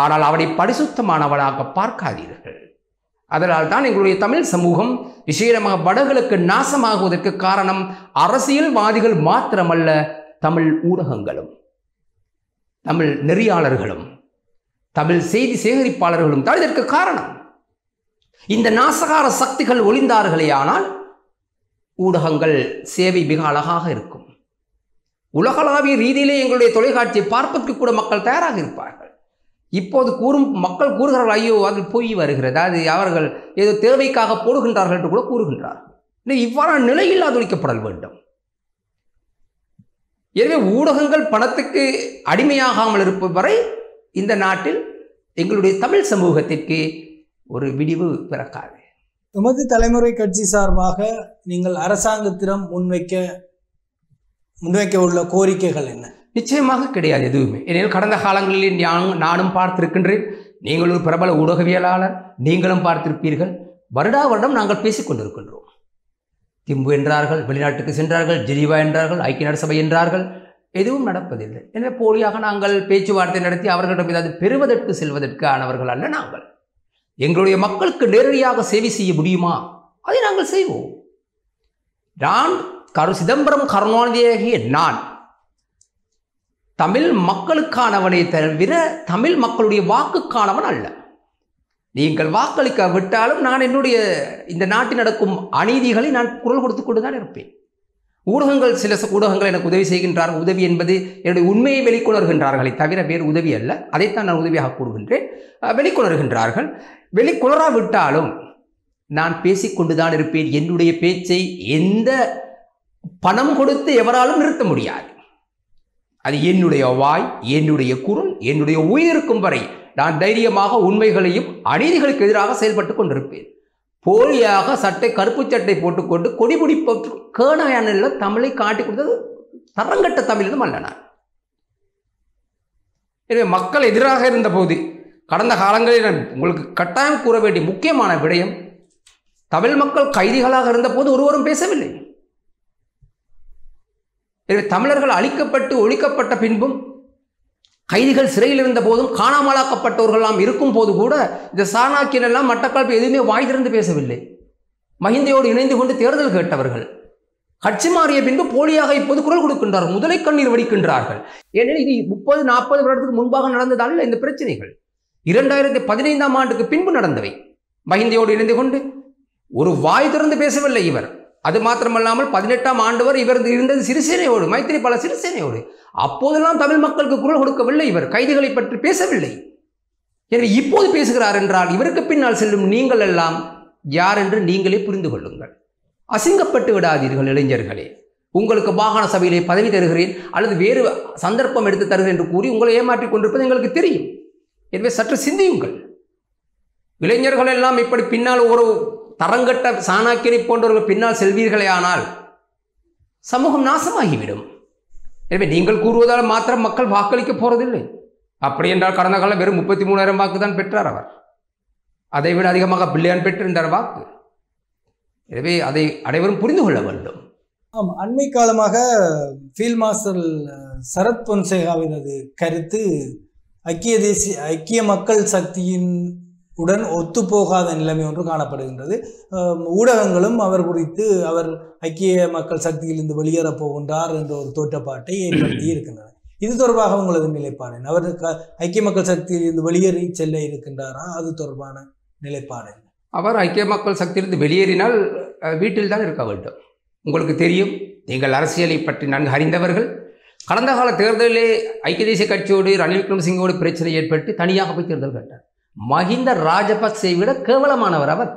ஆனால் அவனை பரிசுத்தமானவனாக பார்க்காதீர்கள் அதனால் தான் எங்களுடைய தமிழ் சமூகம் விசேடமாக வடகிழக்கு நாசமாகுவதற்கு காரணம் அரசியல்வாதிகள் மாத்திரமல்ல தமிழ் ஊடகங்களும் தமிழ் நெறியாளர்களும் தமிழ் செய்தி சேகரிப்பாளர்களும் தான் இதற்கு காரணம் இந்த நாசகார சக்திகள் ஒளிந்தார்களே ஆனால் ஊடகங்கள் சேவை மிக அழகாக இருக்கும் உலகளாவிய ரீதியிலே எங்களுடைய தொலைக்காட்சியை பார்ப்பதற்கு கூட மக்கள் தயாராக இருப்பார்கள் இப்போது கூறும் மக்கள் கூறுகிறார்கள் ஐயோ அதில் போய் வருகிறது அது அவர்கள் ஏதோ தேவைக்காக போடுகின்றார்கள் என்று கூட கூறுகின்றார் இவ்வாறான நிலையில் ஆதரிக்கப்படல் வேண்டும் எனவே ஊடகங்கள் பணத்துக்கு அடிமையாகாமல் இருப்ப வரை இந்த நாட்டில் எங்களுடைய தமிழ் சமூகத்திற்கு ஒரு விடிவு பிறக்காது எமது தலைமுறை கட்சி சார்பாக நீங்கள் அரசாங்கத்திடம் முன்வைக்க முன்வைக்க உள்ள கோரிக்கைகள் என்ன நிச்சயமாக கிடையாது எதுவுமே ஏனெனில் கடந்த காலங்களில் நானும் பார்த்திருக்கின்றேன் நீங்கள் ஒரு பிரபல ஊடகவியலாளர் நீங்களும் பார்த்திருப்பீர்கள் வருடா வருடம் நாங்கள் பேசிக்கொண்டிருக்கின்றோம் திம்பு என்றார்கள் வெளிநாட்டுக்கு சென்றார்கள் ஜெனிவா என்றார்கள் ஐக்கிய நாடு சபை என்றார்கள் எதுவும் நடப்பதில்லை எனவே போலியாக நாங்கள் பேச்சுவார்த்தை நடத்தி அவர்களிடம் ஏதாவது பெறுவதற்கு ஆனவர்கள் அல்ல நாங்கள் எங்களுடைய மக்களுக்கு நேரடியாக சேவை செய்ய முடியுமா அதை நாங்கள் செய்வோம் நான் கரு சிதம்பரம் கருணாநிதியாகிய நான் தமிழ் மக்களுக்கானவனை தவிர தமிழ் மக்களுடைய வாக்குக்கானவன் அல்ல நீங்கள் வாக்களிக்க விட்டாலும் நான் என்னுடைய இந்த நாட்டில் நடக்கும் அநீதிகளை நான் குரல் கொடுத்து கொண்டு தான் இருப்பேன் ஊடகங்கள் சில ஊடகங்கள் எனக்கு உதவி செய்கின்றார்கள் உதவி என்பது என்னுடைய உண்மையை வெளிக்கொணர்கின்றார்களே தவிர வேறு உதவி அல்ல அதைத்தான் நான் உதவியாக கூறுகின்றேன் வெளிக்கொணர்கின்றார்கள் வெளிக்கொணராவிட்டாலும் நான் பேசிக்கொண்டு தான் இருப்பேன் என்னுடைய பேச்சை எந்த பணம் கொடுத்து எவராலும் நிறுத்த முடியாது அது என்னுடைய வாய் என்னுடைய குரல் என்னுடைய உயிருக்கும் வரை நான் தைரியமாக உண்மைகளையும் அநீதிகளுக்கு எதிராக செயல்பட்டு கொண்டிருப்பேன் போலியாக சட்டை கருப்பு சட்டை போட்டுக்கொண்டு கொடிபிடி கேணையான தமிழை காட்டி கொடுத்தது தரங்கட்ட தமிழிலும் அல்ல நான் எனவே மக்கள் எதிராக இருந்த போது கடந்த காலங்களில் நான் உங்களுக்கு கட்டாயம் கூற வேண்டிய முக்கியமான விடயம் தமிழ் மக்கள் கைதிகளாக இருந்தபோது ஒருவரும் பேசவில்லை எனவே தமிழர்கள் அழிக்கப்பட்டு ஒழிக்கப்பட்ட பின்பும் கைதிகள் சிறையில் இருந்த போதும் காணாமலாக்கப்பட்டவர்கள்லாம் இருக்கும் போது கூட இந்த சாணாக்கியன் எல்லாம் மட்டக்களப்பு எதுவுமே வாய் திறந்து பேசவில்லை மஹிந்தையோடு இணைந்து கொண்டு தேர்தல் கேட்டவர்கள் கட்சி மாறிய பின்பு போலியாக இப்போது குரல் கொடுக்கின்றார்கள் முதலை கண்ணீர் வடிக்கின்றார்கள் ஏனெனில் இது முப்பது நாற்பது வருடத்துக்கு முன்பாக நடந்ததால் இந்த பிரச்சனைகள் இரண்டாயிரத்தி பதினைந்தாம் ஆண்டுக்கு பின்பு நடந்தவை மஹிந்தையோடு இணைந்து கொண்டு ஒரு வாய் திறந்து பேசவில்லை இவர் அது மாத்திரமல்லாமல் பதினெட்டாம் ஆண்டு வரை இவர் இருந்தது மைத்திரி பல சிறுசேனையோடு அப்போதெல்லாம் தமிழ் மக்களுக்கு குரல் கொடுக்கவில்லை இவர் கைதிகளை பற்றி பேசவில்லை எனவே இப்போது பேசுகிறார் என்றால் இவருக்கு பின்னால் செல்லும் நீங்கள் எல்லாம் யார் என்று நீங்களே புரிந்து கொள்ளுங்கள் அசிங்கப்பட்டு விடாதீர்கள் இளைஞர்களே உங்களுக்கு வாகன சபையிலே பதவி தருகிறேன் அல்லது வேறு சந்தர்ப்பம் எடுத்து தருகிறேன் என்று கூறி உங்களை ஏமாற்றிக் கொண்டிருப்பது எங்களுக்கு தெரியும் எனவே சற்று சிந்தியுங்கள் இளைஞர்கள் எல்லாம் இப்படி பின்னால் ஒரு தரங்கட்ட சாணாக்கியனை போன்றவர்கள் பின்னால் செல்வீர்களே ஆனால் சமூகம் நாசமாகிவிடும் எனவே நீங்கள் கூறுவதால் மாத்திரம் மக்கள் வாக்களிக்க போறதில்லை அப்படி என்றால் கடந்த காலம் வெறும் முப்பத்தி மூணாயிரம் வாக்கு தான் பெற்றார் அவர் அதை விட அதிகமாக பில்லியன் பெற்றிருந்தார் வாக்கு எனவே அதை அனைவரும் புரிந்து கொள்ள வேண்டும் ஆம் அண்மை காலமாக ஃபீல்ட் மாஸ்டர் சரத் பொன்சேகாவினது கருத்து ஐக்கிய தேசிய ஐக்கிய மக்கள் சக்தியின் உடன் ஒத்துப்போகாத நிலைமை ஒன்று காணப்படுகின்றது ஊடகங்களும் அவர் குறித்து அவர் ஐக்கிய மக்கள் சக்தியிலிருந்து வெளியேறப் போகின்றார் என்ற ஒரு தோற்றப்பாட்டை ஏற்படுத்தி [CLEARS THROAT] இருக்கின்றனர் இது தொடர்பாக உங்களது நிலைப்பாடு அவர் ஐக்கிய மக்கள் சக்தியிலிருந்து வெளியேறி செல்ல இருக்கின்றாரா அது தொடர்பான நிலைப்பாடு அவர் ஐக்கிய மக்கள் சக்தியிலிருந்து வெளியேறினால் வீட்டில் தான் இருக்க வேண்டும் உங்களுக்கு தெரியும் நீங்கள் அரசியலை பற்றி நன்கு அறிந்தவர்கள் கடந்த கால தேர்தலிலே ஐக்கிய தேசிய கட்சியோடு ரணில் விக்ரமசிங்கோடு பிரச்சனை ஏற்பட்டு தனியாக போய் தேர்தல் கேட்டார் மஹிந்த ராஜபக்சை விட கேவலமானவர் அவர்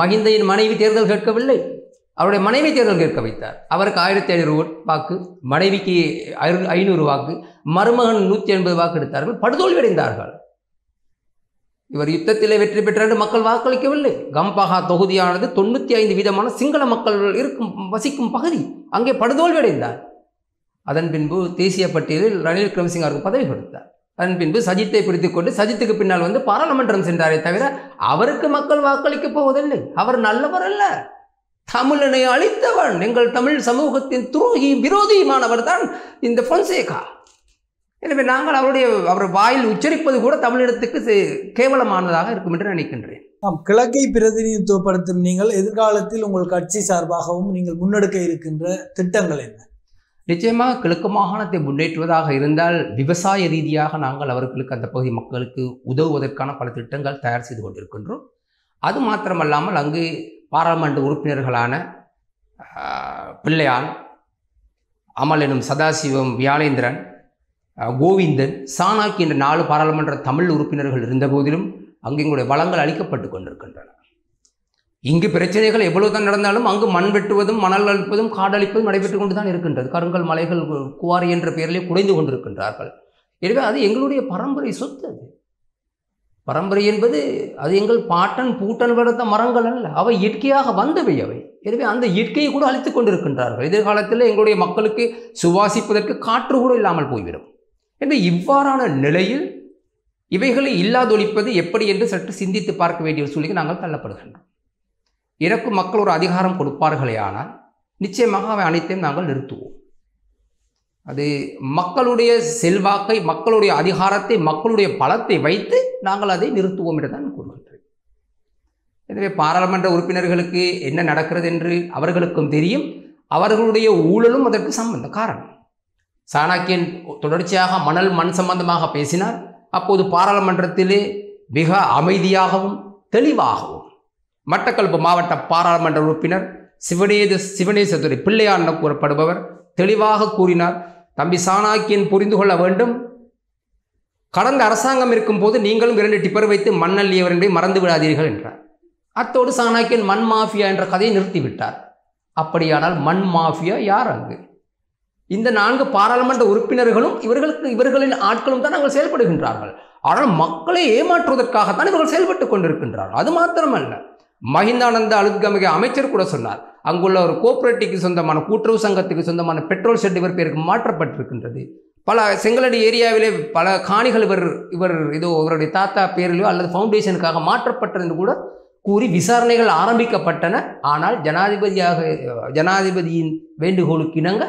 மஹிந்தையின் மனைவி தேர்தல் கேட்கவில்லை அவருடைய மனைவி தேர்தல் கேட்க வைத்தார் அவருக்கு ஆயிரத்தி ஐநூறு வாக்கு மனைவிக்கு ஐநூறு வாக்கு மருமகன் நூற்றி எண்பது வாக்கு எடுத்தார்கள் படுதோல்வி அடைந்தார்கள் இவர் யுத்தத்திலே வெற்றி பெற்றார் மக்கள் வாக்களிக்கவில்லை கம்பஹா தொகுதியானது தொண்ணூற்றி ஐந்து வீதமான சிங்கள மக்கள் இருக்கும் வசிக்கும் பகுதி அங்கே படுதோல்வி அடைந்தார் அதன் பின்பு தேசிய பட்டியலில் ரணில் விக்ரமசிங் அவருக்கு பதவி கொடுத்தார் அதன் பின்பு சஜித்தை பிரித்து கொண்டு சஜித்துக்கு பின்னால் வந்து பாராளுமன்றம் சென்றாரே தவிர அவருக்கு மக்கள் வாக்களிக்கப் போவதில்லை அவர் நல்லவர் அல்ல தமிழனை அழித்தவன் எங்கள் தமிழ் சமூகத்தின் துரோகி விரோதியுமானவர் தான் இந்த பொன்சேகா எனவே நாங்கள் அவருடைய அவர் வாயில் உச்சரிப்பது கூட தமிழிடத்துக்கு கேவலமானதாக இருக்கும் என்று நினைக்கின்றேன் ஆம் கிழக்கை பிரதிநிதித்துவப்படுத்தும் நீங்கள் எதிர்காலத்தில் உங்கள் கட்சி சார்பாகவும் நீங்கள் முன்னெடுக்க இருக்கின்ற திட்டங்கள் என்ன நிச்சயமாக கிழக்கு மாகாணத்தை முன்னேற்றுவதாக இருந்தால் விவசாய ரீதியாக நாங்கள் அவர்களுக்கு அந்த பகுதி மக்களுக்கு உதவுவதற்கான பல திட்டங்கள் தயார் செய்து கொண்டிருக்கின்றோம் அது மாத்திரமல்லாமல் அங்கு பாராளுமன்ற உறுப்பினர்களான பிள்ளையான் அமல் எனும் சதாசிவம் வியாழேந்திரன் கோவிந்தன் சாணாக்கி என்ற நாலு பாராளுமன்ற தமிழ் உறுப்பினர்கள் இருந்த போதிலும் அங்கு எங்களுடைய வளங்கள் அளிக்கப்பட்டு கொண்டிருக்கின்றன இங்கு பிரச்சனைகள் எவ்வளவுதான் நடந்தாலும் அங்கு மண் வெட்டுவதும் மணல் அழிப்பதும் காடழிப்பதும் நடைபெற்று கொண்டு தான் இருக்கின்றது கருங்கல் மலைகள் குவாரி என்ற பெயரிலே குடைந்து கொண்டிருக்கின்றார்கள் எனவே அது எங்களுடைய பரம்பரை சொத்து அது பரம்பரை என்பது அது எங்கள் பாட்டன் பூட்டன் வளர்த்த மரங்கள் அல்ல அவை இயற்கையாக வந்தவை அவை எனவே அந்த இயற்கையை கூட அழித்து கொண்டிருக்கின்றார்கள் எதிர்காலத்தில் எங்களுடைய மக்களுக்கு சுவாசிப்பதற்கு காற்று கூட இல்லாமல் போய்விடும் எனவே இவ்வாறான நிலையில் இவைகளை இல்லாதொழிப்பது எப்படி என்று சற்று சிந்தித்து பார்க்க வேண்டிய சூழ்நிலை நாங்கள் தள்ளப்படுகின்றோம் இறக்கும் மக்கள் ஒரு அதிகாரம் கொடுப்பார்களே ஆனால் நிச்சயமாக அவை அனைத்தையும் நாங்கள் நிறுத்துவோம் அது மக்களுடைய செல்வாக்கை மக்களுடைய அதிகாரத்தை மக்களுடைய பலத்தை வைத்து நாங்கள் அதை நிறுத்துவோம் என்று தான் கூறுகின்றேன் எனவே பாராளுமன்ற உறுப்பினர்களுக்கு என்ன நடக்கிறது என்று அவர்களுக்கும் தெரியும் அவர்களுடைய ஊழலும் அதற்கு சம்பந்த காரணம் சாணாக்கியன் தொடர்ச்சியாக மணல் மண் சம்பந்தமாக பேசினார் அப்போது பாராளுமன்றத்திலே மிக அமைதியாகவும் தெளிவாகவும் மட்டக்களப்பு மாவட்ட பாராளுமன்ற உறுப்பினர் சிவனேத சிவனேசதுரை பிள்ளையார் என கூறப்படுபவர் தெளிவாக கூறினார் தம்பி சாணாக்கியன் புரிந்து கொள்ள வேண்டும் கடந்த அரசாங்கம் இருக்கும்போது நீங்களும் இரண்டு டிப்பர் வைத்து மண்ணல்லியவர் என்பதை மறந்து விடாதீர்கள் என்றார் அத்தோடு சாணாக்கியன் மண் மாஃபியா என்ற கதையை நிறுத்திவிட்டார் அப்படியானால் மண் மாஃபியா யார் அங்கு இந்த நான்கு பாராளுமன்ற உறுப்பினர்களும் இவர்களுக்கு இவர்களின் ஆட்களும் தான் நாங்கள் செயல்படுகின்றார்கள் ஆனால் மக்களை ஏமாற்றுவதற்காகத்தான் இவர்கள் செயல்பட்டு கொண்டிருக்கின்றார்கள் அது மாத்திரமல்ல மஹிந்தானந்த அழுத்கமிக அமைச்சர் கூட சொன்னார் அங்குள்ள ஒரு கோஆபரேட்டிவ்க்கு சொந்தமான கூட்டுறவு சங்கத்துக்கு சொந்தமான பெட்ரோல் ஷெட் இவர் பேருக்கு மாற்றப்பட்டிருக்கின்றது பல செங்கலடி ஏரியாவிலே பல காணிகள் இவர் இவர் இதோ இவருடைய தாத்தா பேரிலோ அல்லது ஃபவுண்டேஷனுக்காக மாற்றப்பட்டது என்று கூட கூறி விசாரணைகள் ஆரம்பிக்கப்பட்டன ஆனால் ஜனாதிபதியாக ஜனாதிபதியின் வேண்டுகோளுக்கு இணங்க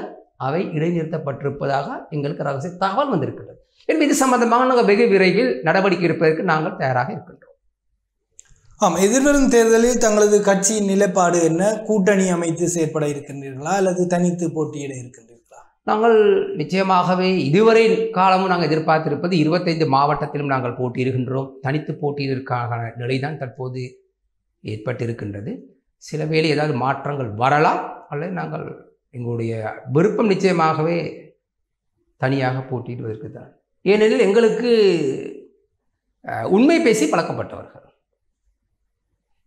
அவை இடைநிறுத்தப்பட்டிருப்பதாக எங்களுக்கு ரகசிய தகவல் வந்திருக்கின்றது என்பது இது சம்பந்தமாக நாங்கள் வெகு விரைவில் நடவடிக்கை எடுப்பதற்கு நாங்கள் தயாராக இருக்கின்றோம் ஆம் எதிர்வரும் தேர்தலில் தங்களது கட்சியின் நிலைப்பாடு என்ன கூட்டணி அமைத்து செயற்பட இருக்கின்றீர்களா அல்லது தனித்து போட்டியிட இருக்கின்றீர்களா நாங்கள் நிச்சயமாகவே இதுவரை காலமும் நாங்கள் எதிர்பார்த்திருப்பது இருபத்தைந்து மாவட்டத்திலும் நாங்கள் போட்டியிடுகின்றோம் தனித்து போட்டியிடற்கான நிலைதான் தற்போது ஏற்பட்டிருக்கின்றது சில வேளை ஏதாவது மாற்றங்கள் வரலாம் அல்லது நாங்கள் எங்களுடைய விருப்பம் நிச்சயமாகவே தனியாக போட்டியிடுவதற்கு தான் ஏனெனில் எங்களுக்கு உண்மை பேசி பழக்கப்பட்டவர்கள்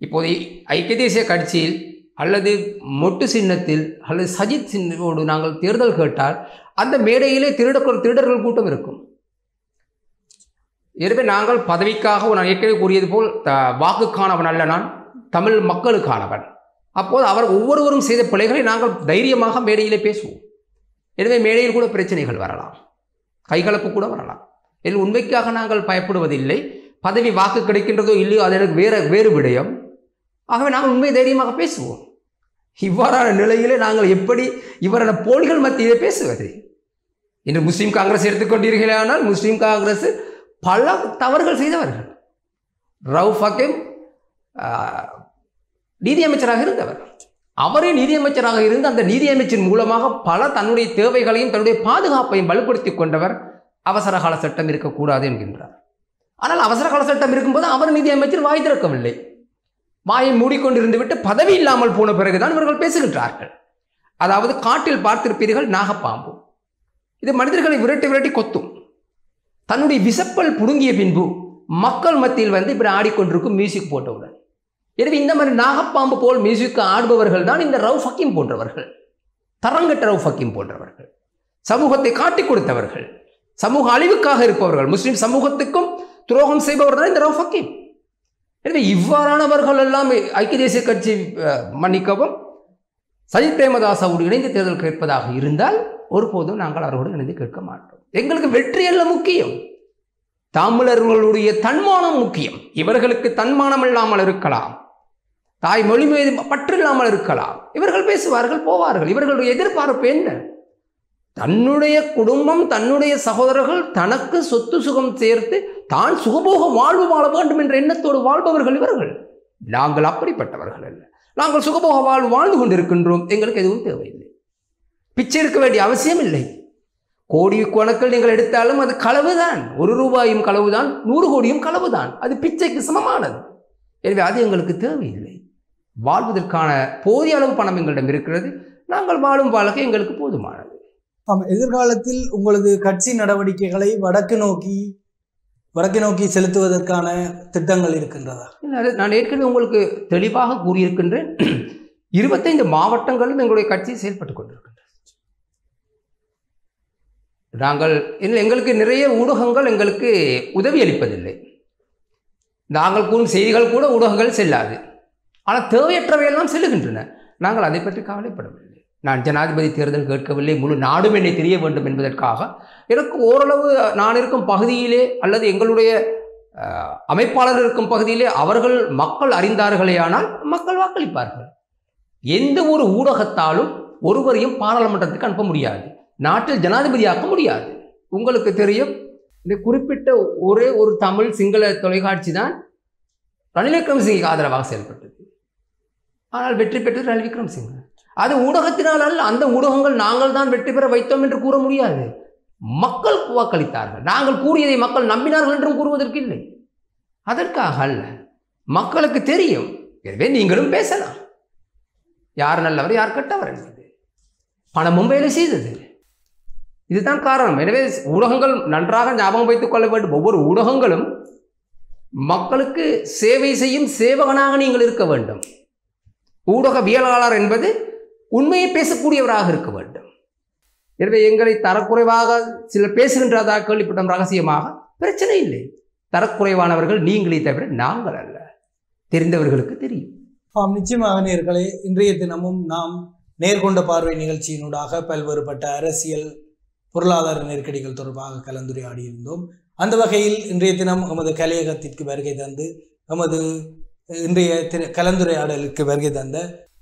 இப்போது ஐக்கிய தேசிய கட்சியில் அல்லது மொட்டு சின்னத்தில் அல்லது சஜித் சின்னோடு நாங்கள் தேர்தல் கேட்டால் அந்த மேடையிலே திருடர்கள் திருடர்கள் கூட்டம் இருக்கும் எனவே நாங்கள் பதவிக்காக நான் ஏற்கனவே கூறியது போல் த வாக்குக்கானவன் அல்ல நான் தமிழ் மக்களுக்கானவன் அப்போது அவர் ஒவ்வொருவரும் செய்த பிள்ளைகளை நாங்கள் தைரியமாக மேடையிலே பேசுவோம் எனவே மேடையில் கூட பிரச்சனைகள் வரலாம் கைகலப்பு கூட வரலாம் இதில் உண்மைக்காக நாங்கள் பயப்படுவதில்லை பதவி வாக்கு கிடைக்கின்றதோ இல்லையோ அது எனக்கு வேறு வேறு விடயம் ஆகவே நாம் உண்மை தைரியமாக பேசுவோம் இவ்வாறான நிலையிலே நாங்கள் எப்படி இவரான போல்கள் மத்தியிலே பேசுவது இன்று முஸ்லீம் காங்கிரஸ் எடுத்துக்கொண்டீர்களே ஆனால் முஸ்லீம் காங்கிரஸ் பல தவறுகள் செய்தவர்கள் ரவுஃப் ஹக்கீம் நீதியமைச்சராக இருந்தவர் அவரே நீதியமைச்சராக இருந்து அந்த நீதியமைச்சின் மூலமாக பல தன்னுடைய தேவைகளையும் தன்னுடைய பாதுகாப்பையும் வலுப்படுத்தி கொண்டவர் அவசரகால சட்டம் இருக்கக்கூடாது என்கின்றார் ஆனால் அவசரகால சட்டம் இருக்கும்போது அவர் நீதியமைச்சர் வாய் திறக்கவில்லை மாயை மூடிக்கொண்டிருந்து விட்டு பதவி இல்லாமல் போன பிறகுதான் இவர்கள் பேசுகின்றார்கள் அதாவது காட்டில் பார்த்திருப்பீர்கள் நாகப்பாம்பு இது மனிதர்களை விரட்டி விரட்டி கொத்தும் தன்னுடைய விசப்பல் புடுங்கிய பின்பு மக்கள் மத்தியில் வந்து இப்படி ஆடிக்கொண்டிருக்கும் மியூசிக் போட்டவுடன் எனவே இந்த மாதிரி நாகப்பாம்பு போல் மியூசிக் ஆடுபவர்கள் தான் இந்த ரவு ஃபக்கீம் போன்றவர்கள் தரங்கட்ட ரவு ஃபக்கீம் போன்றவர்கள் சமூகத்தை காட்டி கொடுத்தவர்கள் சமூக அழிவுக்காக இருப்பவர்கள் முஸ்லீம் சமூகத்துக்கும் துரோகம் செய்பவர்கள் தான் இந்த ரவு ஃபக்கீம் எனவே இவ்வாறானவர்கள் எல்லாம் ஐக்கிய தேசிய கட்சி மன்னிக்கவும் சஜித் பிரேமதாசாவோடு இணைந்து தேர்தல் கேட்பதாக இருந்தால் ஒருபோதும் நாங்கள் அவர்களோடு இணைந்து கேட்க மாட்டோம் எங்களுக்கு வெற்றி அல்ல முக்கியம் தமிழர்களுடைய தன்மானம் முக்கியம் இவர்களுக்கு தன்மானம் இல்லாமல் இருக்கலாம் தாய் மொழி மீது பற்று இல்லாமல் இருக்கலாம் இவர்கள் பேசுவார்கள் போவார்கள் இவர்களுடைய எதிர்பார்ப்பு என்ன தன்னுடைய குடும்பம் தன்னுடைய சகோதரர்கள் தனக்கு சொத்து சுகம் சேர்த்து தான் சுகபோக வாழ்வு வாழ வேண்டும் என்ற எண்ணத்தோடு வாழ்பவர்கள் இவர்கள் நாங்கள் அப்படிப்பட்டவர்கள் அல்ல நாங்கள் சுகபோக வாழ்வு வாழ்ந்து கொண்டிருக்கின்றோம் எங்களுக்கு எதுவும் தேவையில்லை பிச்சை இருக்க வேண்டிய அவசியம் இல்லை கோடி கணக்கில் நீங்கள் எடுத்தாலும் அது களவுதான் ஒரு ரூபாயும் களவுதான் நூறு கோடியும் களவுதான் அது பிச்சைக்கு சமமானது எனவே அது எங்களுக்கு தேவையில்லை வாழ்வதற்கான போதிய அளவு பணம் எங்களிடம் இருக்கிறது நாங்கள் வாழும் வாழ்க்கை எங்களுக்கு போதுமானது ஆமாம் எதிர்காலத்தில் உங்களது கட்சி நடவடிக்கைகளை வடக்கு நோக்கி வடக்கை நோக்கி செலுத்துவதற்கான திட்டங்கள் இருக்கின்றதா நான் ஏற்கனவே உங்களுக்கு தெளிவாக கூறியிருக்கின்றேன் இருபத்தைந்து மாவட்டங்களும் எங்களுடைய கட்சி செயல்பட்டு கொண்டிருக்கின்றன நாங்கள் எங்களுக்கு நிறைய ஊடகங்கள் எங்களுக்கு உதவி அளிப்பதில்லை நாங்கள் கூறும் செய்திகள் கூட ஊடகங்கள் செல்லாது ஆனால் தேவையற்றவையெல்லாம் செல்லுகின்றன நாங்கள் அதை பற்றி கவலைப்படவில்லை நான் ஜனாதிபதி தேர்தல் கேட்கவில்லை முழு நாடும் என்னை தெரிய வேண்டும் என்பதற்காக எனக்கு ஓரளவு நான் இருக்கும் பகுதியிலே அல்லது எங்களுடைய அமைப்பாளர் இருக்கும் பகுதியிலே அவர்கள் மக்கள் அறிந்தார்களேயானால் மக்கள் வாக்களிப்பார்கள் எந்த ஒரு ஊடகத்தாலும் ஒருவரையும் பாராளுமன்றத்துக்கு அனுப்ப முடியாது நாட்டில் ஜனாதிபதியாக்க முடியாது உங்களுக்கு தெரியும் இந்த குறிப்பிட்ட ஒரே ஒரு தமிழ் சிங்கள தொலைக்காட்சி தான் ரணில் விக்ரமசிங்குக்கு ஆதரவாக செயல்பட்டது ஆனால் வெற்றி பெற்றது ரணில் விக்ரமசிங்க அது ஊடகத்தினால் அல்ல அந்த ஊடகங்கள் நாங்கள் தான் வெற்றி பெற வைத்தோம் என்று கூற முடியாது மக்கள் வாக்களித்தார்கள் நாங்கள் கூறியதை மக்கள் நம்பினார்கள் என்றும் கூறுவதற்கு இல்லை அதற்காக அல்ல மக்களுக்கு தெரியும் எனவே நீங்களும் பேசலாம் யார் நல்லவர் யார் கெட்டவர் என்பது பணமும் வேலை செய்தது இதுதான் காரணம் எனவே ஊடகங்கள் நன்றாக ஞாபகம் வைத்துக் கொள்ள வேண்டும் ஒவ்வொரு ஊடகங்களும் மக்களுக்கு சேவை செய்யும் சேவகனாக நீங்கள் இருக்க வேண்டும் ஊடகவியலாளர் என்பது உண்மையை பேசக்கூடியவராக இருக்க வேண்டும் எனவே எங்களை தரக்குறைவாக சிலர் பேசுகின்றதாக கேள்விப்பட்டோம் ரகசியமாக பிரச்சனை இல்லை தரக்குறைவானவர்கள் நீங்களே தவிர நாங்கள் அல்ல தெரிந்தவர்களுக்கு தெரியும் ஆம் நிச்சயமாக நேர்களே இன்றைய தினமும் நாம் நேர்கொண்ட பார்வை நிகழ்ச்சியினூடாக பல்வேறுபட்ட அரசியல் பொருளாதார நெருக்கடிகள் தொடர்பாக கலந்துரையாடி இருந்தோம் அந்த வகையில் இன்றைய தினம் எமது கலையகத்திற்கு வருகை தந்து எமது இன்றைய கலந்துரையாடலுக்கு வருகை தந்த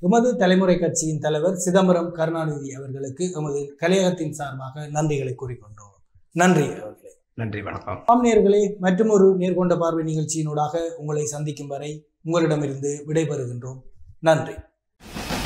எமது தலைமுறை கட்சியின் தலைவர் சிதம்பரம் கருணாநிதி அவர்களுக்கு எமது கலையகத்தின் சார்பாக நன்றிகளை கூறிக்கொண்டோம் நன்றி அவர்களே நன்றி வணக்கம் ஆம் நேர்களே மற்றும் ஒரு நேர்கொண்ட பார்வை நிகழ்ச்சியினூடாக உங்களை சந்திக்கும் வரை உங்களிடமிருந்து விடைபெறுகின்றோம் நன்றி